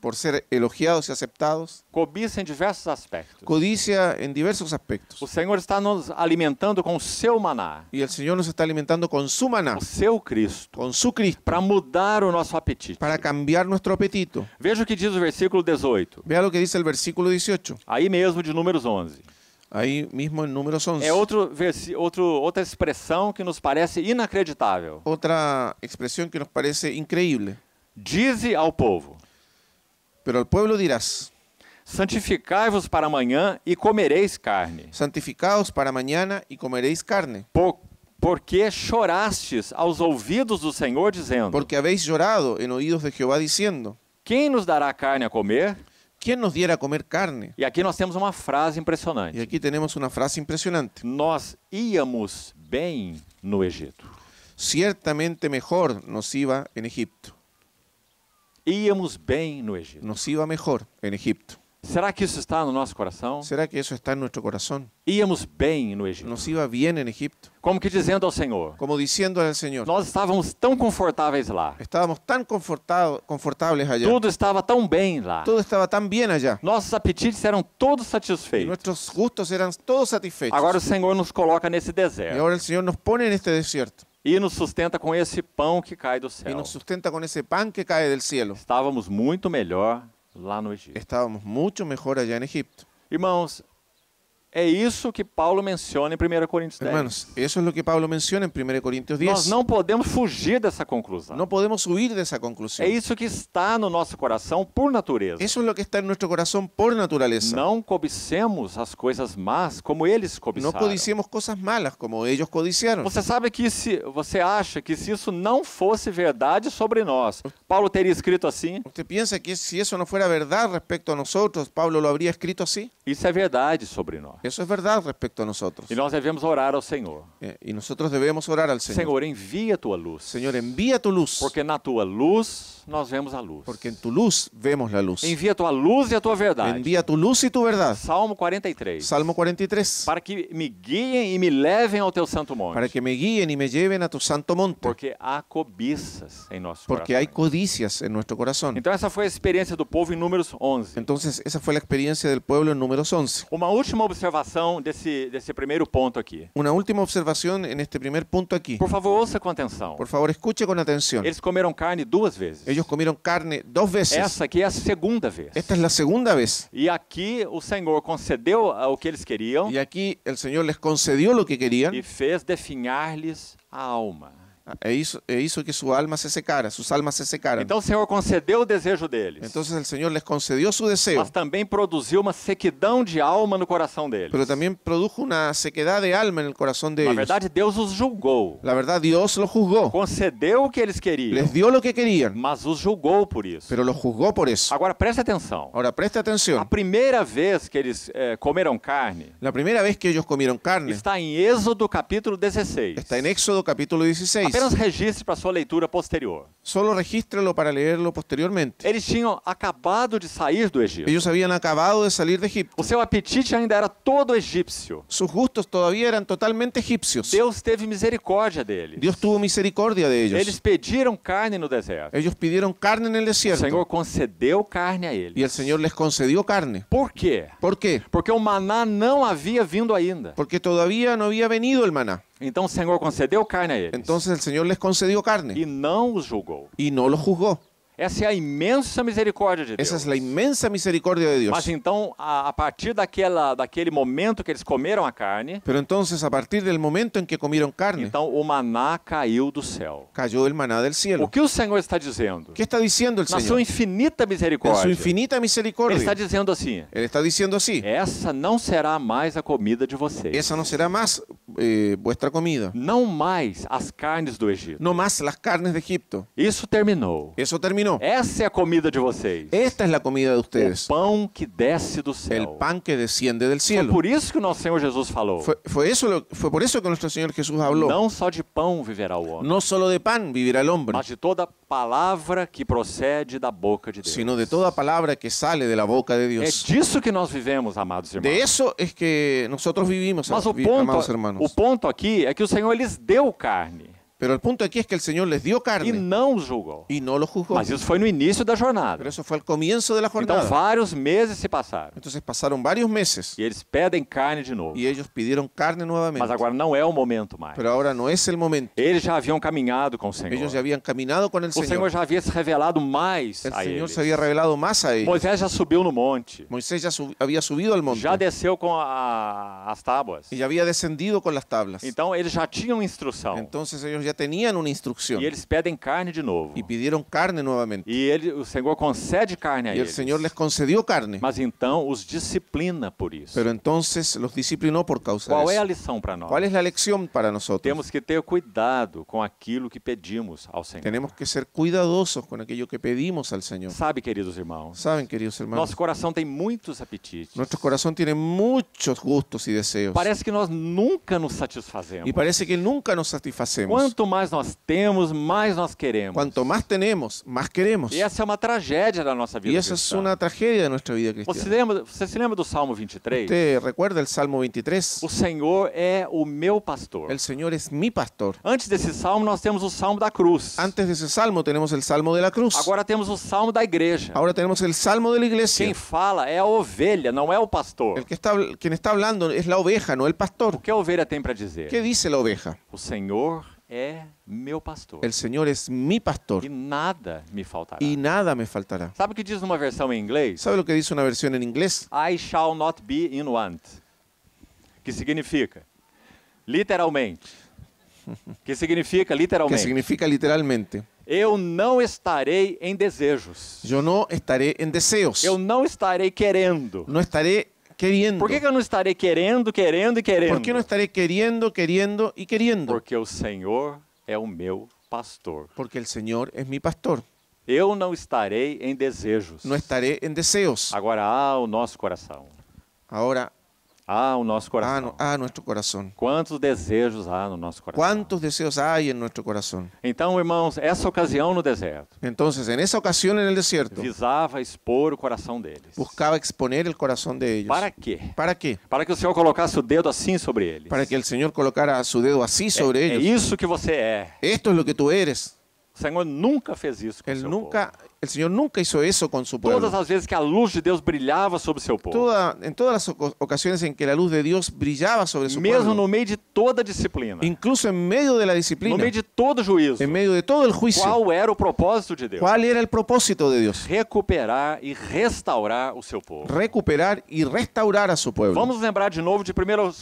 por ser elogiados e aceptados. Cobiça em diversos aspectos. Codicia em diversos aspectos. O Senhor está nos alimentando com o seu maná. E o Senhor nos está alimentando com seu maná. O seu Cristo. Com seu Cristo. Para mudar o nosso apetite. Para cambiar nosso apetito. Veja o que diz o versículo 18. Veja o que diz o versículo 18. Aí mesmo de Números 11. Aí mesmo em Números 11. É outro outro, outra expressão que nos parece inacreditável. Outra expressão que nos parece incrível. Dize ao povo. Pero al pueblo dirás: Santificai-vos para amanhã e comereis carne. Santificaos para mañana e comereis carne. Por, porque chorastes aos ouvidos do Senhor dizendo: Porque habéis llorado en oídos de Jehová diciendo: Quem nos dará carne a comer? Quem nos diera a comer carne? E aqui nós temos uma frase impressionante. E aqui temos uma frase impressionante. Nós íamos bem no Egito. Certamente melhor nos iba em Egipto íamos bem no Egito. Nos iba mejor en Egipto. Será que isso está no nosso coração? ¿Será que isso está em nosso coração? Íamos bem no Egito. Nos iba bien en Egipto. Como que dizendo ao Senhor, Como dizendo ao Senhor. nós estávamos tão confortáveis lá. Estávamos tão confortado- confortáveis allá. Tudo estava tão bem lá. Tudo estava tão bem allá. Nossos apetites eram todos satisfeitos. Nossos gustos eram todos satisfeitos. Agora o Senhor nos coloca nesse E deserto. ahora el Señor nos põe neste deserto. E nos sustenta com esse pão que cai do céu. E nos sustenta com esse pão que cai do céu. Estávamos muito melhor lá no Egito. Estávamos muito melhor allá em Egipto. Irmãos, é isso que Paulo menciona em 1 Coríntios 10. Hermanos, isso é o que Paulo menciona em 1 Coríntios 10. Nós não podemos fugir dessa conclusão. Não podemos huir dessa conclusão. É isso que está no nosso coração por natureza. Isso é o que está no nosso coração por natureza. Não cobicemos as coisas más como eles cobiçaram. Não codicemos coisas malas como eles codiciaram. Você sabe que se você acha que se isso não fosse verdade sobre nós, Paulo teria escrito assim? Você pensa que se isso não fosse verdade respeito a nós, Paulo lo habría escrito assim? Isso é verdade sobre nós. Eso es verdad respecto a nosotros. E nós devemos orar ao Senhor. e eh, nós nosotros debemos orar ao Senhor. Senhor, envia a tua luz. Senhor, envía tua luz. Porque na tua luz nós vemos a luz. Porque em tua luz vemos a luz. Envia a tua luz e a tua verdade. Envía tua luz y tua verdade Salmo 43. Salmo 43. Para que me guiem e me levem ao teu santo monte. Para que me guiem e me levem a tu santo monte. Porque há cobiças em nosso Porque coração. hay codicias em nosso coração Então essa foi a experiência do povo em Números 11. então essa foi a experiência do povo em Números 11. Uma última observação gravação desse, desse primeiro ponto aqui. Uma última observação neste primeiro ponto aqui. Por favor, ouça com atenção. Por favor, escute com atenção. Eles comeram carne duas vezes. Eles comeram carne duas vezes. Essa aqui é a segunda vez. Esta é a segunda vez. E aqui o Senhor concedeu o que eles queriam. E aqui o Senhor lhes concedeu o que queriam. E fez definhar-lhes a alma. É isso, é isso que sua alma se secara, suas almas se secaram. Então o Senhor concedeu o desejo deles. Então o Senhor lhes concedeu seu desejo. Mas também produziu uma sequidão de alma no coração deles. Mas também produziu uma sequidão de alma no coração deles. Na verdade Deus os julgou. Na verdade Deus os julgou. Concedeu o que eles queriam. Lhes deu o que queriam. Mas os julgou por isso. Mas os julgou por isso. Agora preste atenção. Agora preste atenção. A primeira vez que eles eh, comeram carne. A primeira vez que eles comeram carne. Está em Êxodo capítulo 16. Está em Éxodo capítulo 16. Apenas registre para sua leitura posterior. Solo regístrelo para leerlo posteriormente. Eles tinham acabado de sair do Egito. Eles haviam acabado de sair do Egito. O seu apetite ainda era todo egípcio. Sus gustos todavía eram totalmente egípcios. Deus teve misericórdia deles. Deus tuvo misericórdia deles. Eles pediram carne no deserto. Eles pediram carne no deserto. O Senhor concedeu carne a eles. E o Senhor lhes concedeu carne. Por quê? Por quê? Porque o maná não havia vindo ainda. Porque todavía não havia venido o maná. Então o Senhor concedeu carne a eles. Entonces el Señor les concedió carne. Y e no os julgou. Y no los juzgó. Essa é a imensa misericórdia de Deus. Essa é a imensa misericórdia de Deus. Mas então, a, a partir daquela, daquele momento que eles comeram a carne. Pero entonces, a partir del momento en que comieron carne. Então, o maná caiu do céu. Caiu o maná do céu. O que o Senhor está dizendo? O que está dizendo o Senhor? Na sua infinita misericórdia. Na sua infinita misericórdia. Ele está dizendo assim. Ele está dizendo assim. Essa não será mais a comida de vocês. Essa não será mais eh, vuestra comida. Não mais as carnes do Egito. Não mais as carnes do Egito. Isso terminou. Isso terminou camino. Essa é a comida de vocês. Esta é a comida de vocês. O pão que desce do céu. O pão que desciende do céu. Foi por isso que nosso Senhor Jesus falou. Foi, foi, isso, foi por isso que nosso Senhor Jesus falou. Não só de pão viverá o homem. Não só de pão viverá o homem. Mas de toda palavra que procede da boca de Deus. Sino de toda palavra que sale da boca de Deus. É disso que nós vivemos, amados irmãos. De isso é que nós vivimos, Mas o ponto, amados irmãos. O ponto aqui é que o Senhor lhes deu carne. Pero el punto aquí es que el Señor les dio carne. E não os julgou. E não os julgou. Mas isso foi no início da jornada. Pero eso fue al comienzo de la então, jornada. Então vários meses se passaram. Entonces pasaron varios meses. E eles pedem carne de novo. E eles pediram carne novamente. Mas agora não é o momento mais. Pero ahora no es el momento. Eles já haviam caminhado com o Senhor. Eles já haviam caminhado com o Senhor. O Senhor já havia revelado mais el a Senhor eles. se havia revelado mais a eles. Moisés já subiu no monte. Moisés já sub... havia subido ao monte. Já desceu com a... as tábuas. E já havia descendido com as tábuas. Então eles já tinham instrução. Entonces ellos já tinham uma instrução. E eles pedem carne de novo. E pediram carne novamente. E ele, o Senhor concede carne a e eles. E o Senhor lhes concedeu carne. Mas então os disciplina por isso. Pero entonces los disciplinó por causa Qual é a lição para nós? Qual é a lição para nós? Temos que ter cuidado com aquilo que pedimos ao Senhor. Temos que ser cuidadosos com aquilo que pedimos ao Senhor. Sabe, queridos irmãos? Sabem, queridos irmãos? Nosso coração tem muitos apetites. Nosso coração tem muitos gostos e desejos. Parece que nós nunca nos satisfazemos. E parece que nunca nos satisfazemos. Quanto mais nós temos, mais nós queremos. Quanto mais tenemos, mais queremos. E essa é uma tragédia da nossa vida. E essa é uma tragédia da nossa vida cristã. Você, se lembra, você se lembra do Salmo 23? Você recuerda o Salmo 23? O Senhor é o meu pastor. O Senhor é meu pastor. Antes desse salmo nós temos o Salmo da cruz. Antes desse salmo temos o Salmo da cruz. Agora temos o Salmo da igreja. Agora temos o Salmo da igreja. Quem fala é a ovelha, não é o pastor. El que está quem está falando é a oveja, não é o pastor. O que a ovelha tem para dizer? O que diz a oveja? O Senhor é meu pastor. O Senhor é meu pastor. E nada me faltará. E nada me faltará. Sabe o que diz numa versão em inglês? Sabe o que diz uma versão em inglês? I shall not be in want. Que significa literalmente. Que significa literalmente. Que significa literalmente. Eu não estarei em desejos. Eu não estarei em desejos. Eu não estarei querendo. Não estarei Queriendo. Por que, que eu não estarei querendo, querendo e querendo? Por que não estarei querendo, querendo e querendo? Porque o Senhor é o meu pastor. Porque o Senhor é meu pastor. Eu não estarei em desejos. Não estarei em desejos. Agora há ah, o nosso coração. Agora há no nosso coração. Há no, nosso coração. Quantos desejos há no nosso coração? Quantos desejos há em nosso coração? Então, irmãos, essa ocasião no deserto. Então, em essa ocasião no deserto. Visava expor o coração deles. Buscava exponer o coração deles. Para quê? Para quê? Para que o Senhor colocasse o dedo assim sobre eles. Para que o Senhor colocara seu dedo assim sobre é, eles. É isso que você é. Isto é o que tu eres. O Senhor nunca fez isso com Ele nunca povo. El Señor nunca hizo eso con su pueblo. Todas as vezes que a luz de Deus brilhava sobre seu povo. Toda, em todas as ocasiões em que a luz de Deus brilhava sobre seu Mesmo povo. Mesmo no meio de toda disciplina. Incluso em meio da disciplina. No meio de todo juízo. Em meio de todo o juízo. Qual era o propósito de Deus? Qual era o propósito de Deus? Recuperar e restaurar o seu povo. Recuperar e restaurar a seu povo. Vamos lembrar de novo de 1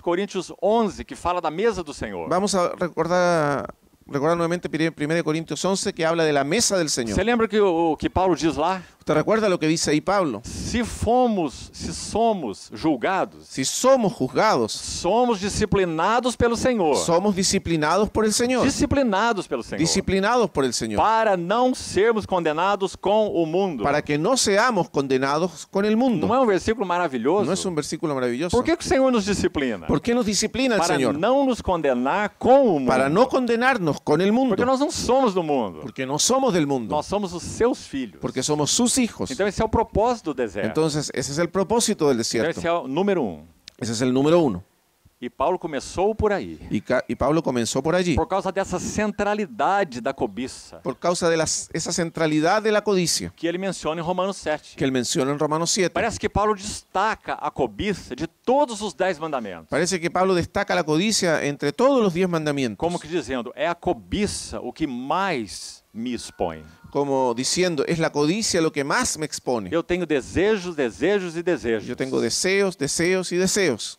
Coríntios 11, que fala da mesa do Senhor. Vamos recordar recordar nuevamente 1 Corintios 11 que habla de la mesa del Señor Você lembra que que Paulo dice lá? ¿Te recuerdas lo que dice ahí Pablo? Se fomos, se somos julgados, se somos julgados, somos disciplinados pelo Senhor. Somos disciplinados por el Señor. Disciplinados pelo Senhor. Disciplinados por el Señor. Para não sermos condenados com o mundo. Para que não seamos condenados com o mundo. Não é um versículo maravilhoso? Não é um versículo maravilhoso? Por que, o Senhor nos disciplina? Por que nos disciplina Para o Senhor? Para não nos condenar com o mundo. Para não condenar-nos com o mundo. Porque nós não somos do mundo. Porque não somos do mundo. Nós somos os seus filhos. Porque somos sus sus hijos. Entonces, ese es el propósito del desierto. Entonces, ese es el propósito del desierto. Entonces, ese es el número uno. Ese es el número uno. E Paulo começou por aí. E, e, Paulo começou por aí. Por causa dessa centralidade da cobiça. Por causa dessa centralidade da codícia. Que ele menciona em Romanos 7. Que ele menciona em Romanos 7. Parece que Paulo destaca a cobiça de todos os dez mandamentos. Parece que Paulo destaca a codícia entre todos os dez mandamentos. Como que dizendo, é a cobiça o que mais me expõe como dizendo é a codicia o que mais me expone. Eu tenho desejos, desejos e desejos. eu tenho desejos desejos e desejos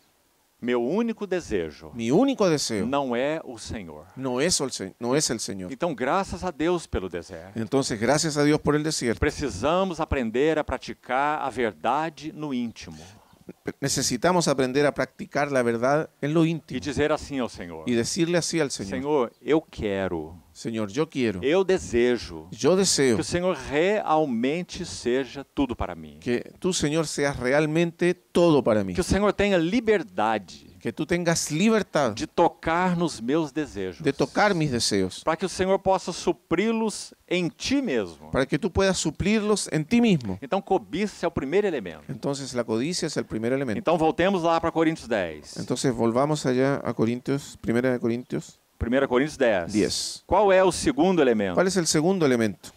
Meu único desejo. meu único desejo Não é o Senhor. não é o el, não é o Senhor Então, graças a Deus pelo deserto. Entonces, graças a Deus por el desierto. Precisamos aprender a praticar a verdade no íntimo. necesitamos aprender a practicar la verdad en lo íntimo. Y así señor Y decirle así al Señor. Señor, yo quiero yo yo quiero Eu deseo yo deseo Que el Señor realmente sea todo para mí Que tú señor seas realmente todo para mí Que el Señor tenga libertad Que tu tenhas liberdade de tocar nos meus desejos. De tocar mis desejos. Para que o Senhor possa supri-los em ti mesmo. Para que tu puedas supri-los em ti mesmo. Então cobiça é o primeiro elemento. Então a codicia é o primeiro elemento. Então voltemos lá para Coríntios 10. Então volvamos allá a Coríntios, de Coríntios 1 Coríntios 10. 10. Qual é o segundo elemento? Qual é o segundo elemento?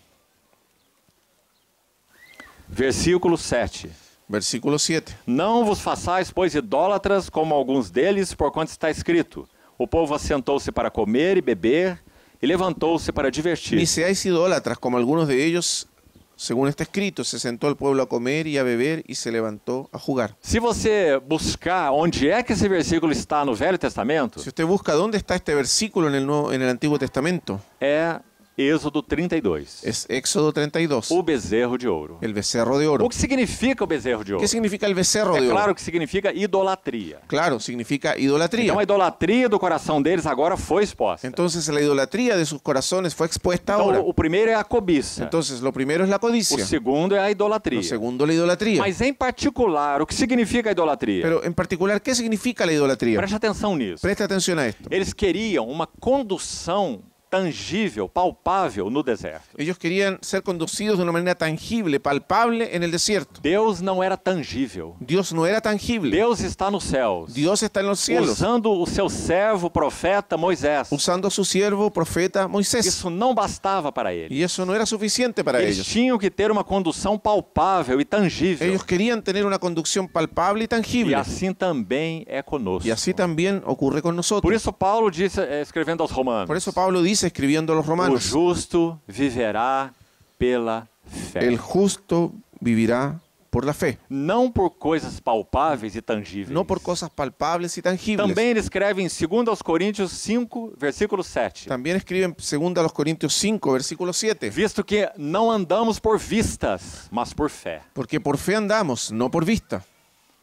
Versículo 7. Versículo 7. Não vos façais, pois, idólatras, como alguns deles, por quanto está escrito: O povo assentou-se para comer e beber, e levantou-se para divertir. Ni seais idólatras, como alguns de ellos, segundo está escrito, se sentou o povo a comer e a beber e se levantou a jogar. Se você buscar onde é que esse versículo está no Velho Testamento, se você busca onde está este versículo no Antigo Testamento, é Êxodo 32. Es Éxodo 32. O bezerro de ouro. El becerro de ouro. O que significa o bezerro de ouro? O que significa o becerro de ouro? É Claro que significa idolatria. Claro, significa idolatria. Então a idolatria do coração deles agora foi exposta. Então a idolatria de seus corações foi exposta então, agora. O primeiro é a cobiça. Então o primeiro é a codicia. O segundo é a idolatria. O segundo é a idolatria. Mas em particular, o que significa a idolatria? Pero em particular, o que significa a idolatria? Preste atenção nisso. Preste atenção a isso. Eles queriam uma condução tangível, palpável no deserto. Eles queriam ser conduzidos de uma maneira tangível, palpável no deserto. Deus não era tangível. Deus não era tangível. Deus está nos céus. Deus está nos céus. Usando o seu servo profeta Moisés. Usando o seu servo profeta Moisés. Isso não bastava para ele. E isso não era suficiente para eles. Eles tinham que ter uma condução palpável e tangível. Eles queriam ter uma condução palpável e tangível. E assim também é conosco. E assim também ocorre conosco. Por isso Paulo disse eh, escrevendo aos Romanos. Por isso Paulo disse dice escribiendo a los O justo viverá pela fé. el justo vivirá por la fe, Não por coisas palpáveis e tangíveis. no por cosas palpables y tangibles. Também ele escreve em 2 Coríntios 5, versículo 7. Também escreve em 2 Coríntios 5, versículo 7, Visto que não andamos por vistas, mas por fé. porque por fé andamos, não por vista.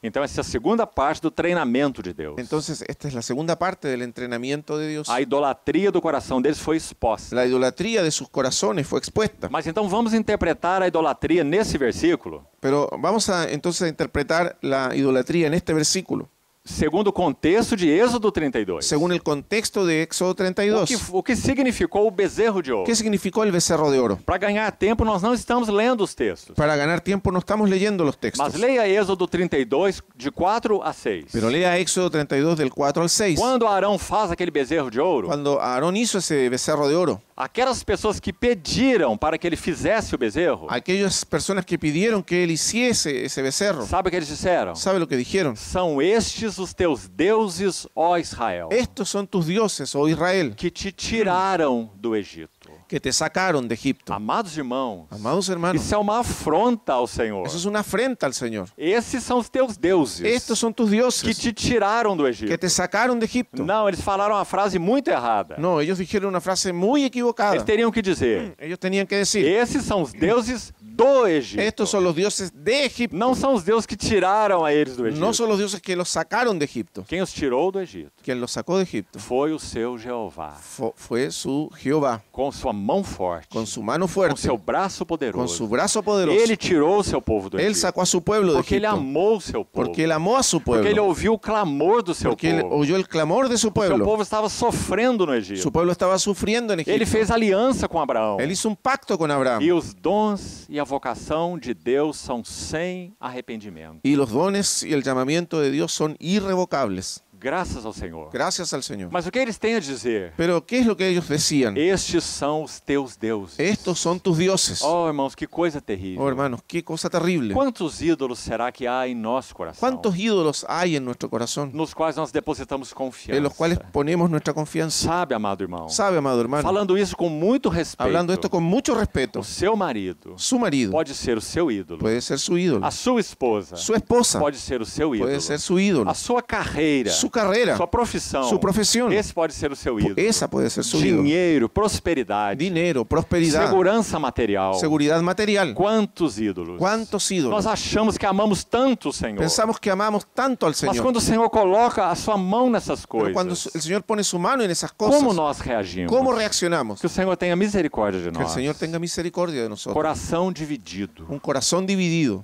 Então essa é a segunda parte do treinamento de Deus. Então esta é a segunda parte do treinamento de Deus. A idolatria do coração deles foi exposta. A idolatria de seus corações foi exposta. Mas então vamos interpretar a idolatria nesse versículo. Pero vamos a então, interpretar a idolatria neste versículo segundo o contexto de Êxodo 32. Segundo o contexto de Éxodo O 32. que, o que significou o bezerro de ouro? O que significou o bezerro de ouro? Para ganhar tempo, nós não estamos lendo os textos. Para ganhar tempo não estamos lendo os textos, Mas leia Êxodo 32, de 4 a 6. pero leia Éxodo 32 del 4 ao 6. Quando Arão faz aquele bezerro de ouro, Quando Arão hizo esse bezerro de ouro? aquelas pessoas que pediram para que ele fizesse o bezerro, Aquelas pessoas que pediram que ele hiciese esse bezerro? sabe o que eles disseram? ¿sabe o que disseram? São estes estes os teus deuses, ó Israel. Estos são tus dioses, ó Israel, Que te tiraram do Egito. que te sacaram de Egipto. Amados irmãos, Amados irmãos, isso é uma afronta ao Senhor. Isso é uma afrenta ao Senhor. Esses são os teus deuses Estes são tus que te tiraram do Egito, que te sacaram de Egipto. Não, eles falaram uma frase muito errada. Não, eles dijeron uma frase muito equivocada. Eles teriam que dizer: Eles teriam que dizer. Esses são os deuses do Egito. Estos son los dioses de Egipto. Não são os deuses que tiraram a eles do Egito. No son los dioses que los sacaron de Egipto. Quem os tirou do Egito? Quem los sacou de Egipto? Foi o seu Jeová. Fo foi seu Jeová. Com sua mão forte. Com sua mão forte. Com seu braço poderoso. Com seu braço poderoso. Ele tirou o seu povo do Egito. Ele sacou a seu povo do Egito. Porque ele amou o seu povo. Porque ele amou a seu povo. Porque ele ouviu o clamor do seu Porque povo. Porque ele ouviu o clamor de seu povo. Seu povo estava sofrendo no Egito. Seu povo estava sofrendo no Egito. Ele fez aliança com Abraão. Ele fez um pacto com Abraão. E os dons e a a vocação de Deus são sem arrependimento. e os dones e o chamamento de Deus são irrevocables. Graças ao Senhor. Graças ao Senhor. Mas o que eles têm a dizer? Pero que é o que eles diziam? Estes são os teus deuses. Estes são tus dioses. Oh, irmãos, que coisa terrível. Oh, irmãos, que coisa terrível. Quantos ídolos será que há em nosso coração? Quantos ídolos há em nosso coração? Nos quais nós depositamos confiança. Nos quais ponemos nossa confiança. Sabe, amado irmão. Sabe, amado irmão. Falando isso com muito respeito. Falando isso com muito respeito. O seu marido. Su marido. Pode ser o seu ídolo. Pode ser seu ídolo. A sua esposa. Sua esposa. Pode ser o seu ídolo. Pode ser seu ídolo. A sua carreira. Su carreira. Sua profissão. Sua profissão. Esse pode ser o seu ídolo. Essa pode ser o seu ídolo. Dinheiro, prosperidade. Dinheiro, prosperidade. Segurança material. Seguridade material. Quantos ídolos. Quantos ídolos. Nós achamos que amamos tanto o Senhor. Pensamos que amamos tanto ao Senhor. Mas quando o Senhor coloca a sua mão nessas coisas. Mas quando o Senhor põe sua mão nessas coisas. Como nós reagimos? Como reacionamos? Que o Senhor tenha misericórdia de nós. Que o Senhor tenha misericórdia de nós. Coração dividido. Um coração dividido.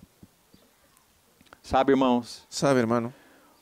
Sabe, irmãos? Sabe, irmão.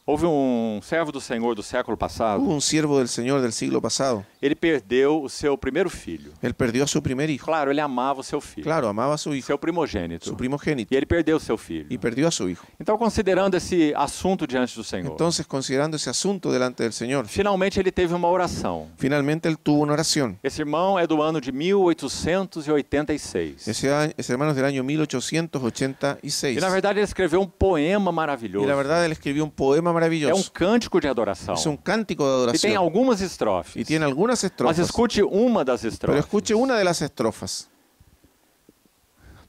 Houve um servo do Senhor do século passado. um servo do Senhor do século passado. Ele perdeu o seu primeiro filho. Ele perdeu o seu primeiro filho. Claro, ele amava o seu filho. Claro, amava seu Seu primogênito. Seu primogênito. E ele perdeu o seu filho. E perdeu a seu filho. Então, considerando esse assunto diante do Senhor. Então, considerando esse assunto diante do Senhor. Finalmente ele teve uma oração. Finalmente ele teve uma oração. Esse irmão é do ano de 1886. Esse, esse irmão é do ano 1886. E na verdade ele escreveu um poema maravilhoso. E na verdade ele escreveu um poema maravilhoso maravilloso. É um cântico de adoração. É um cântico de adoração. Y tiene algunas estrofes. E tem algumas estrofes. Mas escute uma das estrofes. Mas escute uma das de estrofas.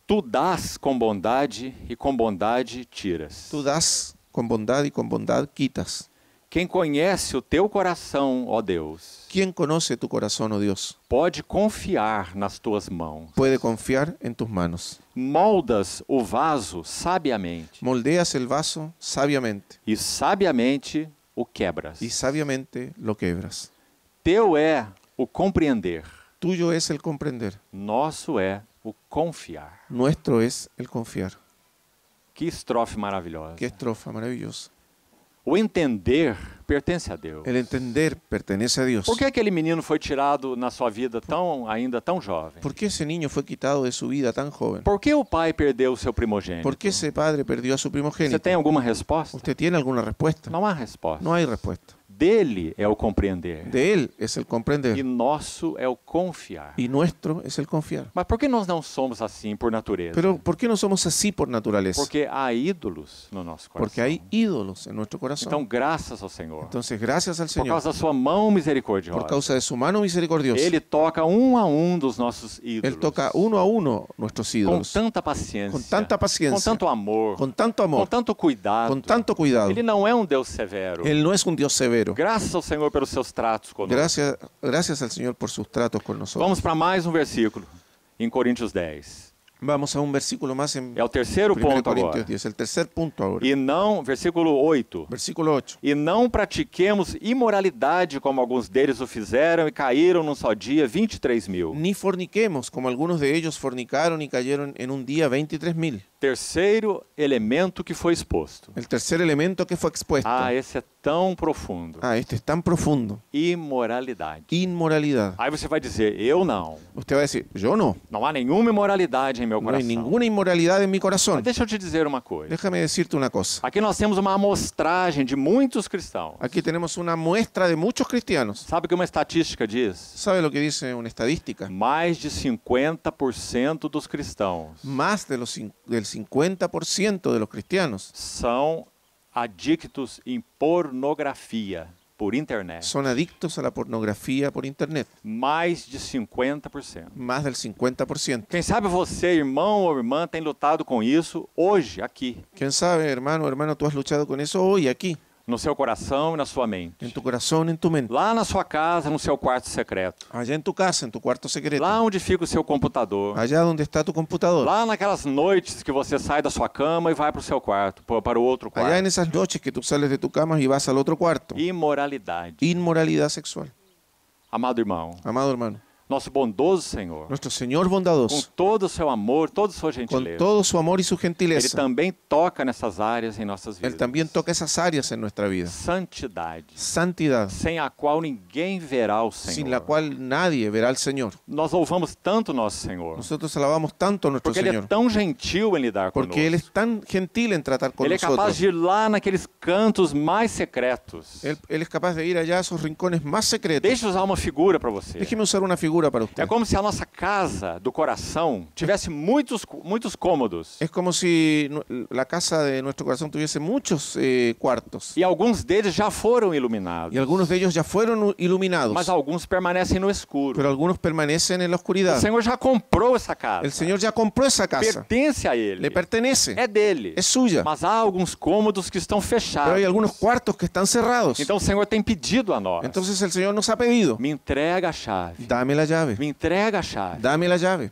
Tu das com bondade e com bondade tiras. Tu das com bondade e com bondade quitas. Quem conhece o teu coração, ó Deus? Quem conhece tu coração, oh ó Deus? Pode confiar nas tuas mãos. Pode confiar em tus manos. Moldas o vaso sabiamente. Moldeas el vaso sabiamente. E sabiamente o quebras. E sabiamente lo quebras. Teu é o compreender. Tuyo es el comprender. Nosso é o confiar. Nuestro es el confiar. Que estrofe maravilhosa. Que estrofa maravilhosa. O entender pertence a Deus. El entender pertence a Deus. Por que aquele menino foi tirado na sua vida tão ainda tão jovem? ¿Por que esse menino foi quitado de sua vida tão jovem? Por que o pai perdeu o seu primogênito? ¿Por que esse padre perdeu a seu primogênito? Você tem alguma resposta? Você tem alguma resposta? Não há resposta. Não há resposta. Dele é o compreender. Dele é o compreender. E nosso é o confiar. E nosso é o confiar. Mas por que nós não somos assim por natureza? Pero ¿por que no somos assim por natureza? Porque há ídolos no nosso coração. Porque há ídolos em nosso coração. Então graças ao Senhor. Entonces graças ao Senhor. Por causa da sua mão misericordiosa. Por causa de sua mão misericordiosa. Ele toca um a um dos nossos ídolos. Ele toca um a um nossos ídolos. Com tanta paciência. Com tanta paciência. Com tanto amor. Com tanto amor. Com tanto cuidado. Com tanto cuidado. Ele não é um Deus severo. Ele não é um Deus severo. Graças ao Senhor pelos seus tratos conosco. Graças, graças ao Senhor por seus tratos conosco. Vamos para mais um versículo em Coríntios 10. Vamos a um versículo mais em É o terceiro ponto Coríntios agora. 10, é o terceiro ponto agora. E não, versículo 8. Versículo 8. E não pratiquemos imoralidade como alguns deles o fizeram e caíram num só dia 23 mil. Nem forniquemos como alguns de ellos fornicaram e caíram em um dia 23 mil. Terceiro elemento que foi exposto. O terceiro elemento que foi exposto. Ah, esse é tão profundo. Ah, este é tão profundo. Imoralidade. Imoralidade. Aí você vai dizer, eu não. Você vai dizer, eu não. Não há nenhuma imoralidade em meu coração. Não há nenhuma imoralidade em meu coração. Mas deixa eu te dizer uma coisa. Déjame decirte uma coisa. Aqui nós temos uma amostragem de muitos cristãos. Aqui temos uma muestra de muitos cristianos. Sabe o que uma estatística diz? Sabe o que diz uma estatística? Mais de 50% dos cristãos. Mais de los 50 50% de los cristianos são adictos em pornografia por internet. Son adictos a la pornografía por internet. Mais de 50%. Mais del 50%. Quem sabe você, irmão ou irmã, tem lutado com isso hoje aqui. Quem sabe, irmão ou irmã, tu has lutado com isso hoje aqui no seu coração e na sua mente. Em tu coração e em tu mente. Lá na sua casa, no seu quarto secreto. Allá em tu casa, em tu quarto secreto. Lá onde fica o seu computador. Allá onde está tu computador. Lá naquelas noites que você sai da sua cama e vai para o seu quarto, para o outro quarto. Allá nessas noites que tu sales de tu cama e vas ao outro quarto. Imoralidade. Imoralidade sexual. Amado irmão. Amado irmão. Nosso bondoso Senhor. nosso Senhor bondadoso. Com todo o seu amor, toda sua gentileza. Com todo o seu amor e sua gentileza. Ele também toca nessas áreas em nossas vidas. Ele também toca essas áreas em nossa vida. Santidade. Santidade. Sem a qual ninguém verá o Senhor. Sem a qual nadie verá o Senhor. Nós louvamos tanto nosso Senhor. Nosotros alabamos tanto a nosso Senhor. Porque Ele é tão gentil em lidar conosco. Porque Ele é tão gentil em tratar conosco. Ele é capaz de ir lá naqueles cantos mais secretos. Ele, ele é capaz de ir allá a esos rincones mais secretos. Deixa eu usar uma figura para você. Deixe-me usar uma figura segura para usted. É como se a nossa casa do coração tivesse muitos, muitos cômodos. É como se a casa de nosso coração tivesse muitos eh, quartos. E alguns deles já foram iluminados. E alguns deles já foram iluminados. Mas alguns permanecem no escuro. Mas alguns permanecem na escuridão. O Senhor já comprou essa casa. O Senhor já comprou essa casa. Pertence a ele. Le pertence. É dele. É sua. Mas há alguns cômodos que estão fechados. Pero há alguns quartos que estão cerrados. Então o Senhor tem pedido a nós. Então o Senhor nos ha pedido. Me entrega a chave. Dá-me a me entrega a chave. Dá-me a chave.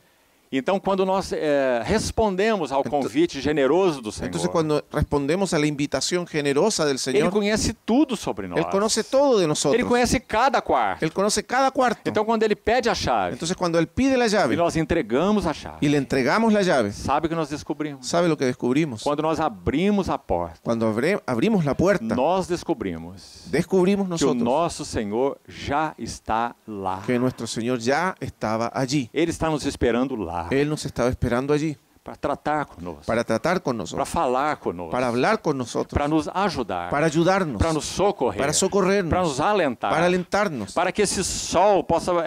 Então, quando nós eh, respondemos ao convite generoso do Senhor, Entonces, cuando respondemos à invitação generosa do Senhor. Ele conhece tudo sobre nós. Ele conhece todo de nós. Ele conhece cada quarto. Ele conhece cada quarto. Então, quando ele pede a chave então quando ele pide la e nós entregamos a chave, e lhe entregamos la llave, sabe o que nós descobrimos? ¿sabe o que descobrimos. Quando nós abrimos a porta, Quando abre- abrimos la puerta, nós descobrimos descubrimos que o nosso Senhor já está lá. que nosso Senhor já estava ali. Ele está nos esperando lá. Ele Él nos estaba esperando allí para tratar conosco. Para tratar conosco, Para falar conosco. Para hablar con nosotros. Para nos ajudar. Para ajudarnos. Para nos socorrer. Para socorrernos. Para nos alentar. Para alentarnos. Para que esse sol possa é,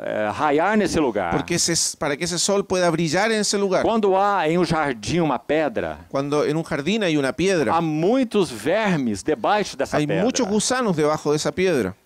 é, é, raiar nesse lugar. Porque para que esse sol pueda brilhar nesse lugar. Quando há em um jardim uma pedra. Quando em um jardim há uma pedra. Há muitos vermes debaixo dessa pedra. Há muitos gusanos debaixo dessa pedra.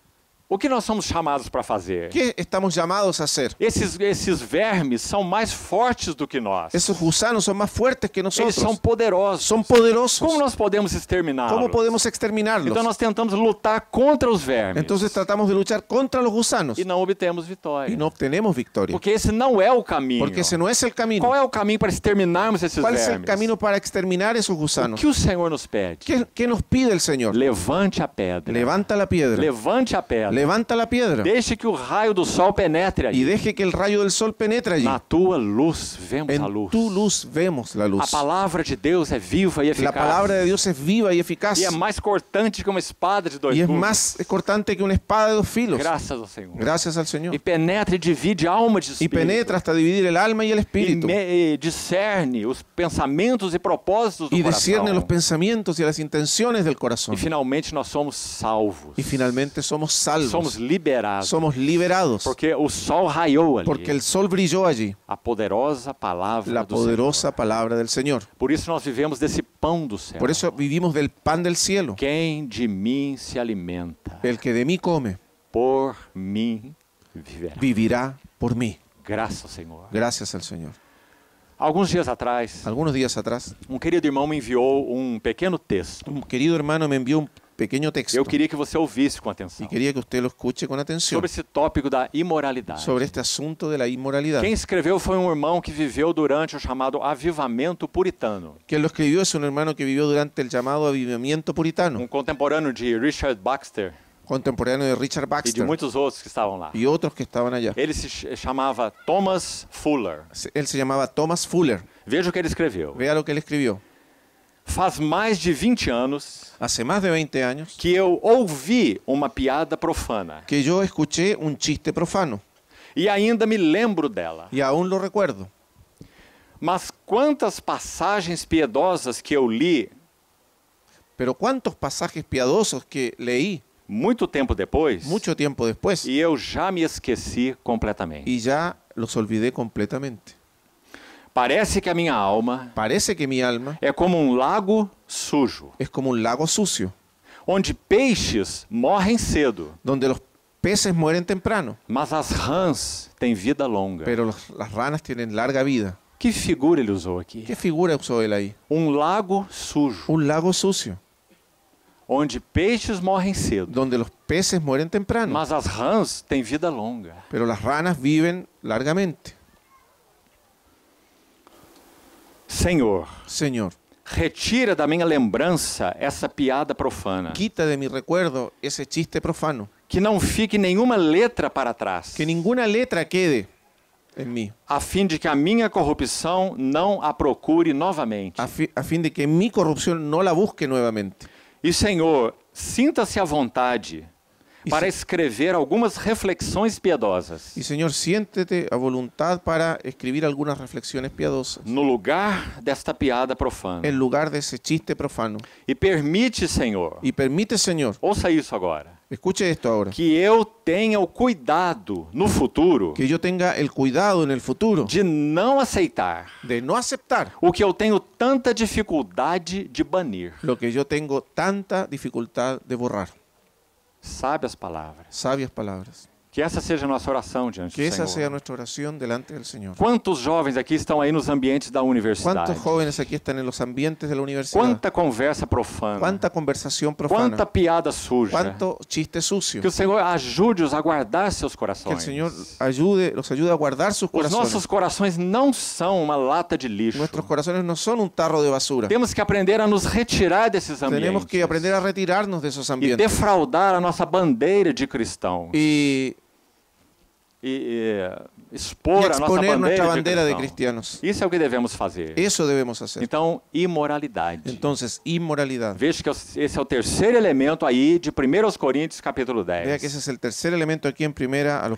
O que nós somos chamados para fazer? O Que estamos chamados a ser? Esses, esses vermes são mais fortes do que nós. Esses gusanos são mais fortes que nós. Eles são poderosos. São poderosos. Como nós podemos exterminá-los? Como podemos exterminá-los? Então nós tentamos lutar contra os vermes. Então tratamos de lutar contra os gusanos. E não obtemos vitória. E não obtenemos vitória. Porque esse não é o caminho. Porque esse não é o caminho. Qual é o caminho para exterminarmos esses Qual vermes? Qual é o caminho para exterminar esses gusanos? O que o Senhor nos pede? Que, que nos pide o Senhor? Levante a pedra. Levanta a pedra. Levante a pedra. Levanta la piedra. Deixe que o raio do sol penetre allí. Y deje que el rayo del sol penetre allí. Na tua luz vemos a luz. tu luz vemos la luz. A palavra de Deus é viva e eficaz. La palabra de Dios es viva y eficaz. E y es más cortante que una espada de dos Y es más cortante que una espada de dos filos. Gracias al Señor. Gracias al Señor. Y penetra y divide alma y espíritu. Y penetra hasta dividir el alma y el e espíritu. Y, e discerne los pensamientos y propósitos Do y discierne los pensamientos y las intenciones del corazón. Y finalmente nós somos salvos. Y finalmente somos salvos. Somos liberados. Somos liberados. Porque o sol rayó ali. Porque el sol brilló allí. A poderosa palavra La poderosa palabra del Señor. Por isso nós vivemos desse pão do céu. Por eso vivimos del pan del cielo. Quem de mim se alimenta. El que de mí come. Por mí vivirá. Vivirá por mí gracias Senhor. gracias al señor Alguns dias atrás, algunos días atrás, um querido irmão me enviou um pequeno texto. Un querido hermano me envió un Pequeno texto. Eu queria que você ouvisse com atenção. E queria que você o escute com atenção. Sobre esse tópico da imoralidade. Sobre este assunto da imoralidade. Quem escreveu foi um irmão que viveu durante o chamado avivamento puritano. Quem lo escreveu é um irmão que viveu durante o chamado avivamento puritano. Um contemporâneo de Richard Baxter contemporâneo de Richard Baxter. E de muitos outros que estavam lá. E outros que estavam allá. Ele se chamava Thomas Fuller. Ele se chamava Thomas Fuller. Veja o que ele escreveu. Veja o que ele escreveu faz mais de 20 anos. Hace más de 20 años. Que eu ouvi uma piada profana. Que eu escutei um chiste profano. E ainda me lembro dela. E aún lo recuerdo. Mas quantas passagens piedosas que eu li. Pero quantos passagens piadosos que leí. Muito tempo depois. Muito tempo depois. E eu já me esqueci completamente. E já los olvidé completamente. Parece que a minha alma Parece que minha alma é como um lago sujo, É como um lago sucio, onde peixes morrem cedo, donde los peces mueren temprano, mas as rãs têm vida longa. pero las ranas tienen larga vida. Que figura ele usou aqui? Que figura usou ele aí? Um lago sujo, Um lago sucio, onde peixes morrem cedo, donde los peces mueren temprano, mas as rãs têm vida longa. pero las ranas viven largamente. Senhor, Senhor, retira da minha lembrança essa piada profana, quita de mi recuerdo ese chiste profano, que não fique nenhuma letra para trás, que ninguna letra quede en mí, a fim de que a minha corrupção não a procure novamente. a, fi- a fin de que mi corrupción no la busque nuevamente. E Senhor, sinta-se à vontade para escrever algumas reflexões piedosas. E Senhor, siente-te à vontade para escrever algumas reflexões piedosas. No lugar desta piada profana. Em lugar desse chiste profano. E permite, Senhor. E permite, Senhor. Ouça isso agora. Escute esto agora. Que eu tenha o cuidado no futuro. Que eu tenha o cuidado no futuro. De não aceitar. De não aceitar. O que eu tenho tanta dificuldade de banir. Lo que eu tenho tanta dificuldade de borrar. Sabe as palavras. Sabe as palavras. Que essa seja a nossa oração diante que do Senhor. Que essa seja a nossa oração diante do Senhor. Quantos jovens aqui estão aí nos ambientes da universidade? Quantos jovens aqui estão nos ambientes da universidade? Quanta conversa profana. Quanta conversação profana. Quanta piada suja. Quanto chiste sucio. Que o Senhor ajude-os a guardar seus corações. Que o Senhor ajude, os ajude a guardar seus corações. Os nossos corações não são uma lata de lixo. Nossos corações não são um tarro de basura. Temos que aprender a nos retirar desses ambientes. Temos que aprender a retirar-nos desses ambientes. E defraudar a nossa bandeira de cristão. E e, e expor a nossa bandeira, nossa bandeira de, cristãos. de, Isso é o que devemos fazer. Isso devemos fazer. Então, imoralidade. Então, imoralidade. Veja que é esse é o terceiro elemento aí de 1 Coríntios capítulo 10. Veja que esse é o terceiro elemento aqui em 1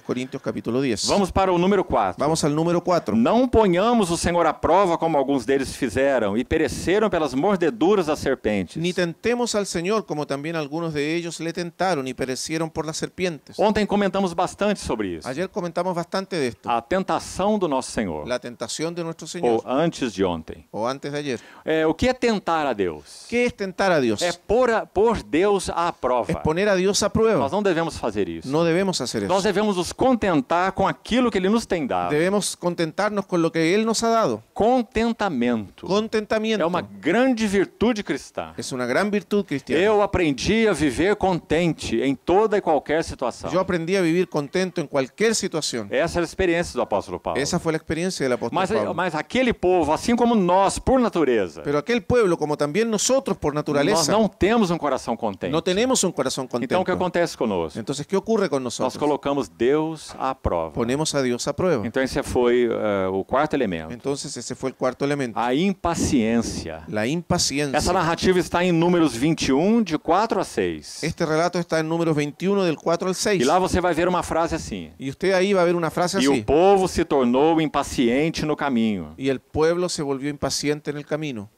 Coríntios capítulo 10. Vamos para o número 4. Vamos ao número 4. Não ponhamos o Senhor à prova como alguns deles fizeram e pereceram pelas mordeduras das serpentes. Ni tentemos ao Senhor como também alguns de ellos le tentaram e pereceram por las serpientes. Ontem comentamos bastante sobre isso. Ayer comentamos bastante de esto a tentação do nosso Senhor. La tentación de nuestro Señor. Ou antes de ontem. Ou antes de ayer. É, o que é tentar a Deus? Que é tentar a Deus? É pôr, a, Deus à prova. É poner a Dios a prueba. Nós não devemos fazer isso. No debemos hacer eso. Nós devemos nos contentar com aquilo que Ele nos tem dado. Debemos contentarnos nos com o que Ele nos ha dado. Contentamento. Contentamiento. É uma grande virtude cristã. Es una gran virtud cristiana. Eu aprendi a viver contente em toda e qualquer situação. Eu aprendi a viver contento em qualquer situação. Essa é a experiência experiência do apóstolo Paulo. Essa foi a experiência do apóstolo mas, Paulo. Mas aquele povo, assim como nós, por natureza. Pero aquele povo, como também nós por natureza. Nós não temos um coração contente. Não temos um coração contente. Então o que acontece conosco? Então o que ocorre com nós? Nós colocamos Deus à prova. Ponemos a Deus à prova. Então esse foi uh, o quarto elemento. Então esse foi o quarto elemento. A impaciência. A impaciência. Essa narrativa está em Números 21 de 4 a 6. Este relato está em Números 21 del 4 al 6. E lá você vai ver uma frase assim. E você aí vai ver uma frase assim. O povo se tornou impaciente no caminho. E o povo se volvió impaciente no caminho.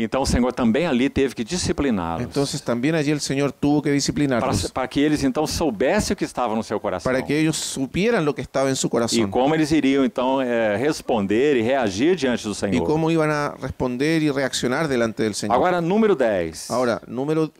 Então o Senhor também ali teve que discipliná-los. Então também ali o Senhor tuvo que discipliná-los. Para, para, que eles então soubessem o que estava no seu coração. Para que eles supieran o que estava em seu coração. E como eles iriam então é, responder e reagir diante do Senhor. E como iam a responder e reaccionar diante do Senhor. Agora número 10. Agora número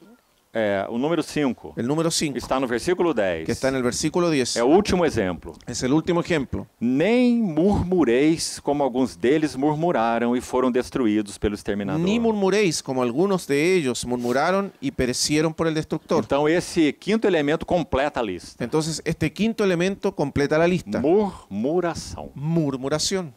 é, o número 5. o número 5. Está no versículo 10. Que está no versículo 10. É o último exemplo. É o último exemplo. Nem murmureis como alguns deles murmuraram e foram destruídos pelo exterminador. Nem murmureis como alguns de ellos murmuraram e pereceram por el destructor. Então esse quinto elemento completa a lista. Então este quinto elemento completa a lista. Murmuração. Murmuração.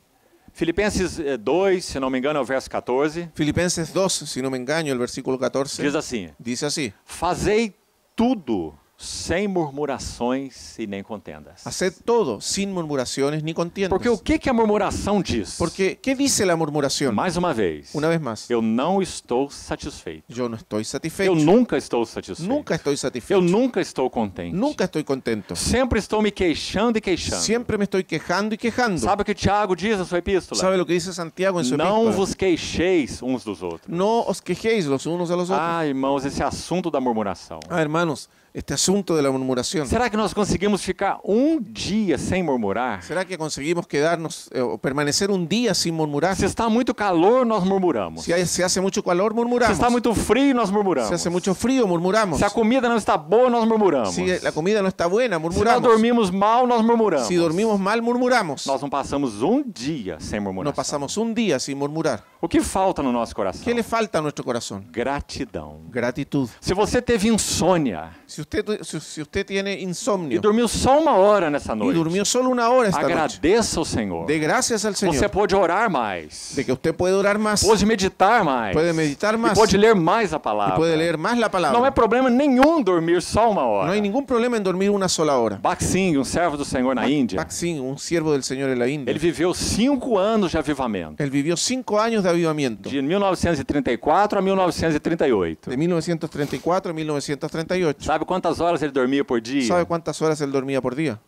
Filipenses 2, eh, se não me engano, é o verso 14. Filipenses 2, se não me engano, é o versículo 14. Diz assim. Diz assim. Fazei tudo sem murmurações e nem contendas. Haced todo sem murmurações nem contendas. Porque o que, que a murmuração diz? Porque que dice a murmuração? Mais uma vez. Uma vez mais. Eu não estou satisfeito. Eu não estou satisfeito. Eu nunca estou satisfeito. Nunca estou satisfeito. Eu nunca estou contente. Nunca estou contento. Sempre estou me queixando e queixando. Sempre me estou queixando e queixando. Sabe o que Tiago diz na sua epístola? Sabe o que diz Santiago em sua não epístola? Não vos queixeis uns dos outros. Não os queixeis uns aos outros. Ah, irmãos, esse é assunto da murmuração. Ah, irmãos, este asunto de la murmuración. ¿Será que nos conseguimos ficar um dia sem murmurar? ¿Será que conseguimos quedarnos eh, o permanecer um dia sem murmurar? Se está muito calor, nós murmuramos. Se, se hace mucho calor, murmuramos. Se está muito frio, nós murmuramos. Se hace mucho frío, murmuramos. Se a comida não está boa, nós murmuramos. Se a comida não está buena, murmuramos. Se dormimos mal, nós murmuramos. Se dormimos mal, murmuramos. Nós não passamos um dia sem murmurar. Não passamos um dia sem murmurar. O que falta no nosso coração? O que lhe falta no nosso coração? Gratidão. Gratitude. Se você teve insônia, se você, se, se você tem insônia. E dormiu só uma hora nessa noite. E dormiu só uma hora esta Agradeça noite. Agradeça ao Senhor. de graças ao Senhor. Você pode orar mais. De que você pode orar mais. Pode meditar mais. Pode meditar mais. E pode ler mais a palavra. E pode ler mais a palavra. Não é problema nenhum dormir só uma hora. Não há nenhum problema em dormir uma só hora. Baksing, um servo do Senhor na Índia. Baksing, um servo do Senhor na Índia. Ele viveu cinco anos de avivamento. Ele viveu cinco anos de avivamento. De 1934 a 1938. De 1934 a 1938. Sabe sabe quantas horas ele dormia por dia? ¿Sabe quantas horas ele dormia por dia?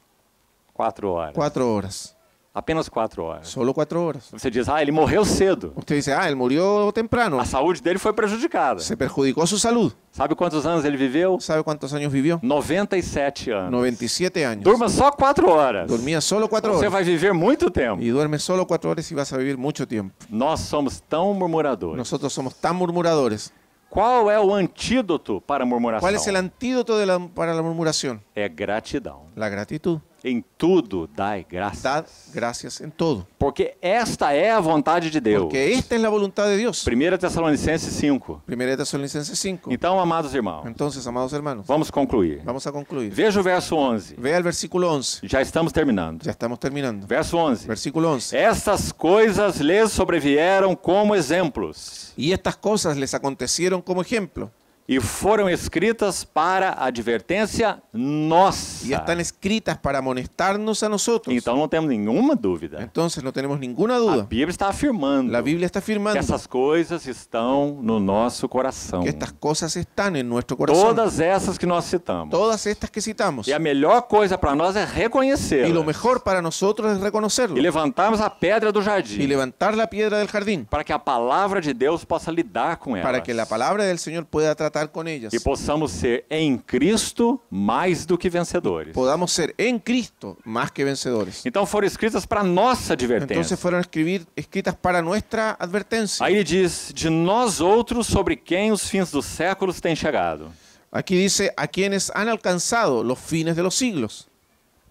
Quatro horas. Quatro horas. Apenas quatro horas. Solo quatro horas. Você diz, ah, ele morreu cedo. Você diz, ah, ele morreu temprano. A saúde dele foi prejudicada. Se perjudicou sua saúde. Sabe quantos anos ele viveu? ¿Sabe quantos anos viveu? 97 anos. 97 anos. Durma só quatro horas. Dormia solo cuatro Você horas. vai viver muito tempo. E dorme solo quatro horas e vai a muito tempo. Nós somos tão murmuradores. Nós somos tão murmuradores. Qual é o antídoto para a murmuração? Qual é o antídoto la, para a murmuração? É gratidão. A gratidão. Em tudo dai graças. Dá graças em tudo. Porque esta é a vontade de Deus. Porque esta é a vontade de Deus. 1 Tessalonicenses 5. 1 Tessalonicenses 5. Então, amados irmãos. Então, amados irmãos. Vamos concluir. Vamos a concluir. Veja o verso 11. Veja o versículo 11. Já estamos terminando. Já estamos terminando. Verso 11. Versículo 11. Estas coisas lhes sobrevieram como exemplos. E estas coisas lhes aconteceram como exemplo e foram escritas para advertência nossa. E estão escritas para amonestar-nos a nós. Então não temos nenhuma dúvida. Então não temos nenhuma dúvida. A Bíblia está afirmando. A Bíblia está afirmando. Que essas coisas estão no nosso coração. Que estas coisas estão em nosso coração. Todas essas que nós citamos. Todas estas que citamos. E a melhor coisa para nós é reconhecer. E o melhor para nós é reconhecê las E levantarmos a pedra do jardim. E levantar a pedra do jardim. Para que a palavra de Deus possa lidar com ela. Para que a palavra do Senhor possa tratar tratar con ellas. Que possamos ser em Cristo mais do que vencedores. Podamos ser em Cristo mais que vencedores. Então foram escritas para nossa advertência. Então foram escribir, escritas para nossa advertência. Aí ele diz: de nós outros sobre quem os fins dos séculos têm chegado. Aqui diz: a quienes han alcançado os fines de los siglos.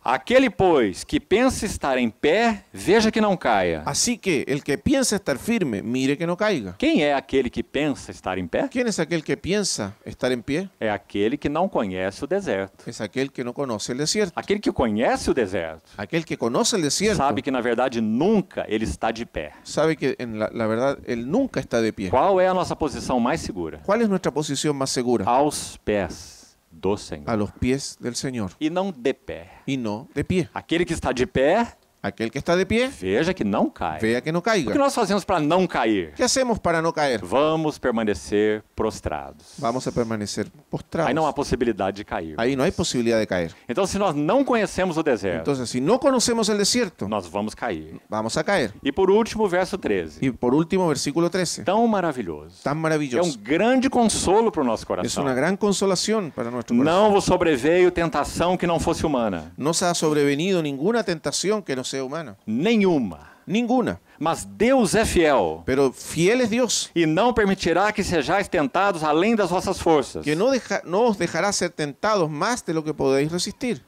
Aquele, pois, que pensa estar em pé, veja que não caia. Assim que, el que pensa estar firme, mire que não caiga. Quem é aquele que pensa estar em pé? Quem é aquele que pensa estar em pé? É aquele que não conhece o deserto. É aquele que não conhece o deserto. Aquele que conhece o deserto. Aquele que conhece o deserto. Sabe que na verdade nunca ele está de pé. Sabe que na verdade ele nunca está de pé. Qual é a nossa posição mais segura? Qual é a nossa posição mais segura? Aos pés do Senhor. A los pies del Senhor. E não de pé. E não de pé. Aquele que está de pé Aquele que está de pé. Veja que não cai. Veja que não caiu. O que nós fazemos para não cair? O que fazemos para não cair? Vamos permanecer prostrados. Vamos a permanecer prostrados. Aí não há possibilidade de cair. Aí não há possibilidade de cair. Então, se nós não conhecemos o deserto. Então, se não conhecemos o deserto. Nós vamos cair. Vamos a cair. E por último, verso 13. E por último, versículo 13. Tão maravilhoso. Tão maravilhoso. É um grande consolo para o nosso coração. É uma grande consolação para o nosso coração. Não vos sobreveio tentação que não fosse humana. Não se ha sobrevenido nenhuma tentação que não ser humano? Nenhuma. Ninguna. Mas Deus é fiel. Pero fiel é Deus. E não permitirá que sejais tentados além das vossas forças. Que não deja, os deixará ser tentados mais de lo que podéis resistir.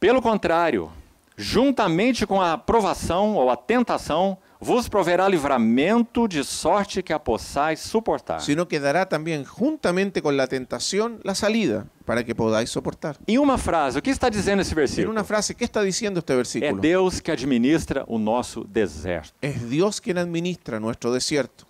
Pelo contrário, juntamente com a aprovação ou a tentação, vos proverá livramento de sorte que a possais suportar. Sino que dará também juntamente com a tentação a salida para que podais suportar. Em uma frase, o que está dizendo esse versículo? Em uma frase, o que está dizendo este é versículo? É Deus que administra o nosso deserto. É Deus quem administra nosso deserto.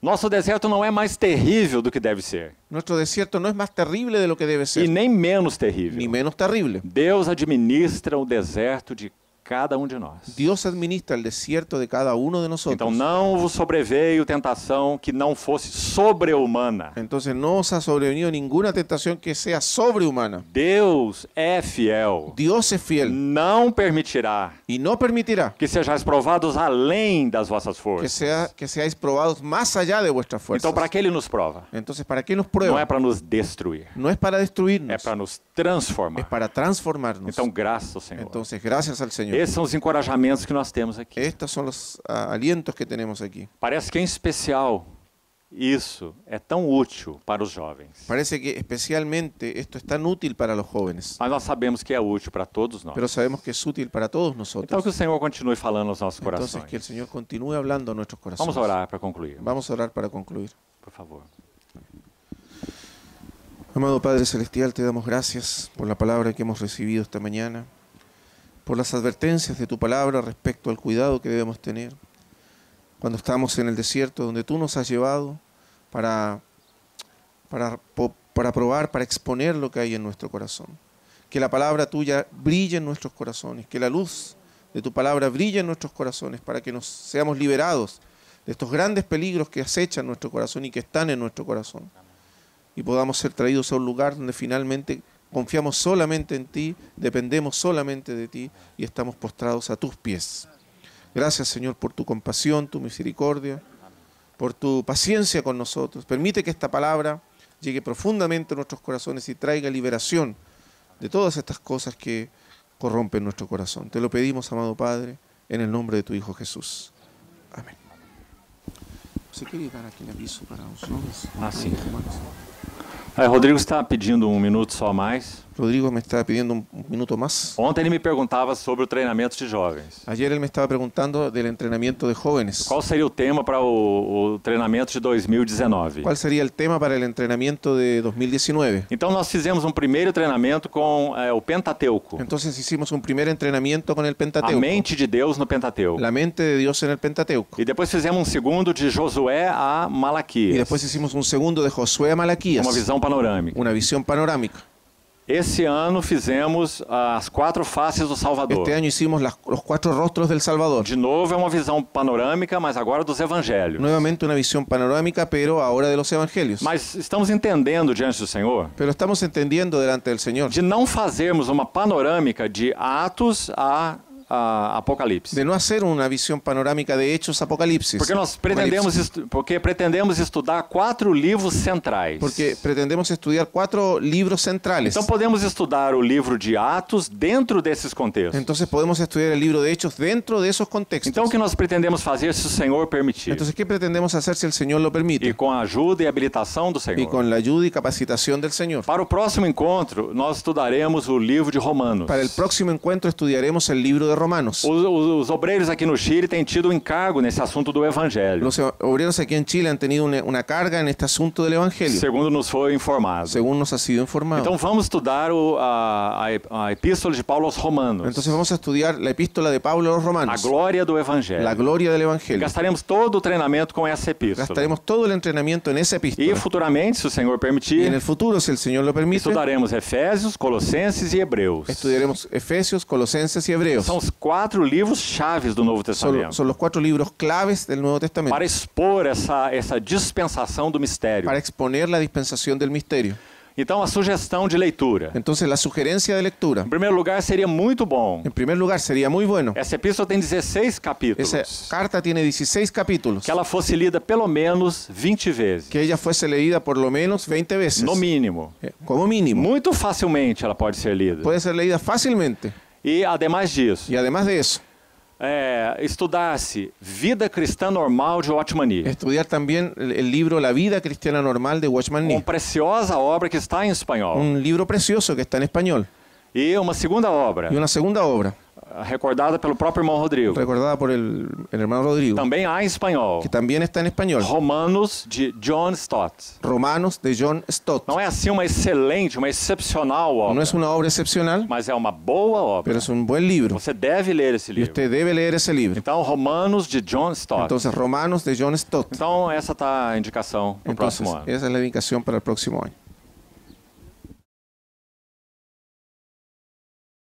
Nosso deserto não é mais terrível do que deve ser. Nosso deserto não é mais terrível do que deve ser. E nem menos terrível. Nem menos terrível. Deus administra o deserto de cada um de nós. Deus administra o deserto de cada um de nós. Então não vos sobreveio tentação que não fosse sobrehumana. Então não os ha sobrevenido nenhuma tentação que seja sobrehumana. Deus é fiel. Deus é fiel. Não permitirá. E não permitirá que sejais provados além das vossas forças. Que seja que sejais provados mais allá de vossas forças. Então para que ele nos prova? Então para que nos prova? Não é para nos destruir. Não é para destruir-nos. É para nos transformar. É para transformar-nos. Então graças ao Senhor. Então graças ao Senhor. Esses são os encorajamentos que nós temos aqui. Estes são os ah, alientos que temos aqui. Parece que em é especial isso é tão útil para os jovens. Parece que especialmente isto é tão útil para os jovens. Mas nós sabemos que é útil para todos nós. Pero sabemos que é útil para todos nós. Então que o Senhor continue falando aos nossos corações. Então que o Senhor continue falando aos nossos corações. Vamos orar para concluir. Vamos orar para concluir. Por favor. Amado Padre Celestial, te damos graças por a palavra que hemos recibido esta manhã. por las advertencias de tu palabra respecto al cuidado que debemos tener cuando estamos en el desierto donde tú nos has llevado para, para, probar, para exponer lo que hay en nuestro corazón. Que la palabra tuya brille en nuestros corazones, que la luz de tu palabra brille en nuestros corazones para que nos seamos liberados de estos grandes peligros que acechan nuestro corazón y que están en nuestro corazón. Y podamos ser traídos a un lugar donde finalmente confiamos solamente en ti, dependemos solamente de ti y estamos postrados a tus pies. Gracias Señor por tu compasión, tu misericordia, por tu paciencia con nosotros. Permite que esta palabra llegue profundamente a nuestros corazones y traiga liberación de todas estas cosas que corrompen nuestro corazón. Te lo pedimos, amado Padre, en el nombre de tu Hijo Jesús. Amén. ¿Se quiere dar aquí aviso para los Aí, Rodrigo está pedindo um minuto só mais. Rodrigo me está pidiendo un, un minuto más. Ontem ele me perguntava sobre o treinamento de jovens. Ayer él me estaba preguntando del entrenamiento de jóvenes. Qual seria o tema para o, o treinamento de 2019? ¿Cuál sería el tema para el entrenamiento de 2019? Então nós fizemos um primeiro treinamento com é, o Pentateuco. Entonces hicimos un primer entrenamiento con el Pentateuco. A mente de Deus no Pentateuco. La mente de Dios en el Pentateuco. E depois fizemos um segundo de Josué a Malaquias. Y después hicimos un segundo de Josué a Malaquías. Uma visão panorâmica. Una visión panorámica. Esse ano fizemos as quatro faces do Salvador. Este ano hicimos os quatro rostros do Salvador. De novo é uma visão panorâmica, mas agora dos evangelhos. Novamente uma visão panorâmica, pero agora dos Evangelhos. Mas estamos entendendo diante do Senhor. Pero estamos entendendo diante do Senhor. De não fazermos uma panorâmica de Atos a a Apocalipse. De não ser uma visão panorâmica de hechos Apocalipse. Porque nós pretendemos porque pretendemos estudar quatro livros centrais. Porque pretendemos estudar quatro livros centrais. Então podemos estudar o livro de Atos dentro desses contextos. Então podemos estudar o livro de Hechos dentro desses contextos. Então o que nós pretendemos fazer se o Senhor permitir? Então o que pretendemos fazer se o Senhor lo permite? E com a ajuda e habilitação do Senhor. E com a ajuda e capacitação do Senhor. Para o próximo encontro nós estudaremos o livro de Romanos. Para o próximo encontro estudaremos o livro de romanos. Os, os, os, obreiros aqui no Chile têm tido um encargo nesse assunto do evangelho. Os obreiros aqui em Chile han tido uma carga neste assunto do evangelho. Segundo nos foi informado. Segundo nos ha sido informado. Então vamos estudar o, a, a, a epístola de Paulo aos romanos. Então vamos estudar a epístola de Paulo aos romanos. A glória do evangelho. A glória do evangelho. Gastaremos todo o treinamento com essa epístola. Gastaremos todo o treinamento nessa epístola. E futuramente, se o Senhor permitir. E no futuro, se o Senhor lo permite. Estudaremos Efésios, Colossenses e Hebreus. Estudaremos Efésios, Colossenses e Hebreus. São os quatro livros chaves do Novo Testamento. São os quatro livros claves do Novo Testamento. Para expor essa, essa dispensação do mistério. Para exponer a dispensação do mistério. Então a sugestão de leitura. Então a sugerência de leitura. Em primeiro lugar seria muito bom. Em primeiro lugar seria muito bueno. Essa epístola tem 16 capítulos. Essa carta tem 16 capítulos. Que ela fosse lida pelo menos 20 vezes. Que ela fosse lida por lo menos 20 vezes. No mínimo. Eh, como mínimo. Muito facilmente ela pode ser lida. Pode ser lida facilmente. E, além disso... E, además disso... É, estudasse Vida Cristã Normal de Watchman Nee. Estudar também o livro La Vida Cristiana Normal de Watchman Nee. Uma preciosa obra que está em espanhol. Um livro precioso que está em espanhol. E uma segunda obra. E uma segunda obra recordada pelo próprio irmão Rodrigo. Recordada por el, el Rodrigo. Também há em espanhol. Que também está em espanhol. Romanos de John Stott. Romanos de John Stott. Não é assim uma excelente, uma excepcional obra. Não é uma obra excepcional. Mas é uma boa obra. Mas é um bom livro. Você deve ler esse livro. E você deve ler esse livro. Então Romanos de John Stott. Então Romanos de John Stott. Então essa está a indicação para o então, próximo ano. Essa é a indicação para o próximo ano.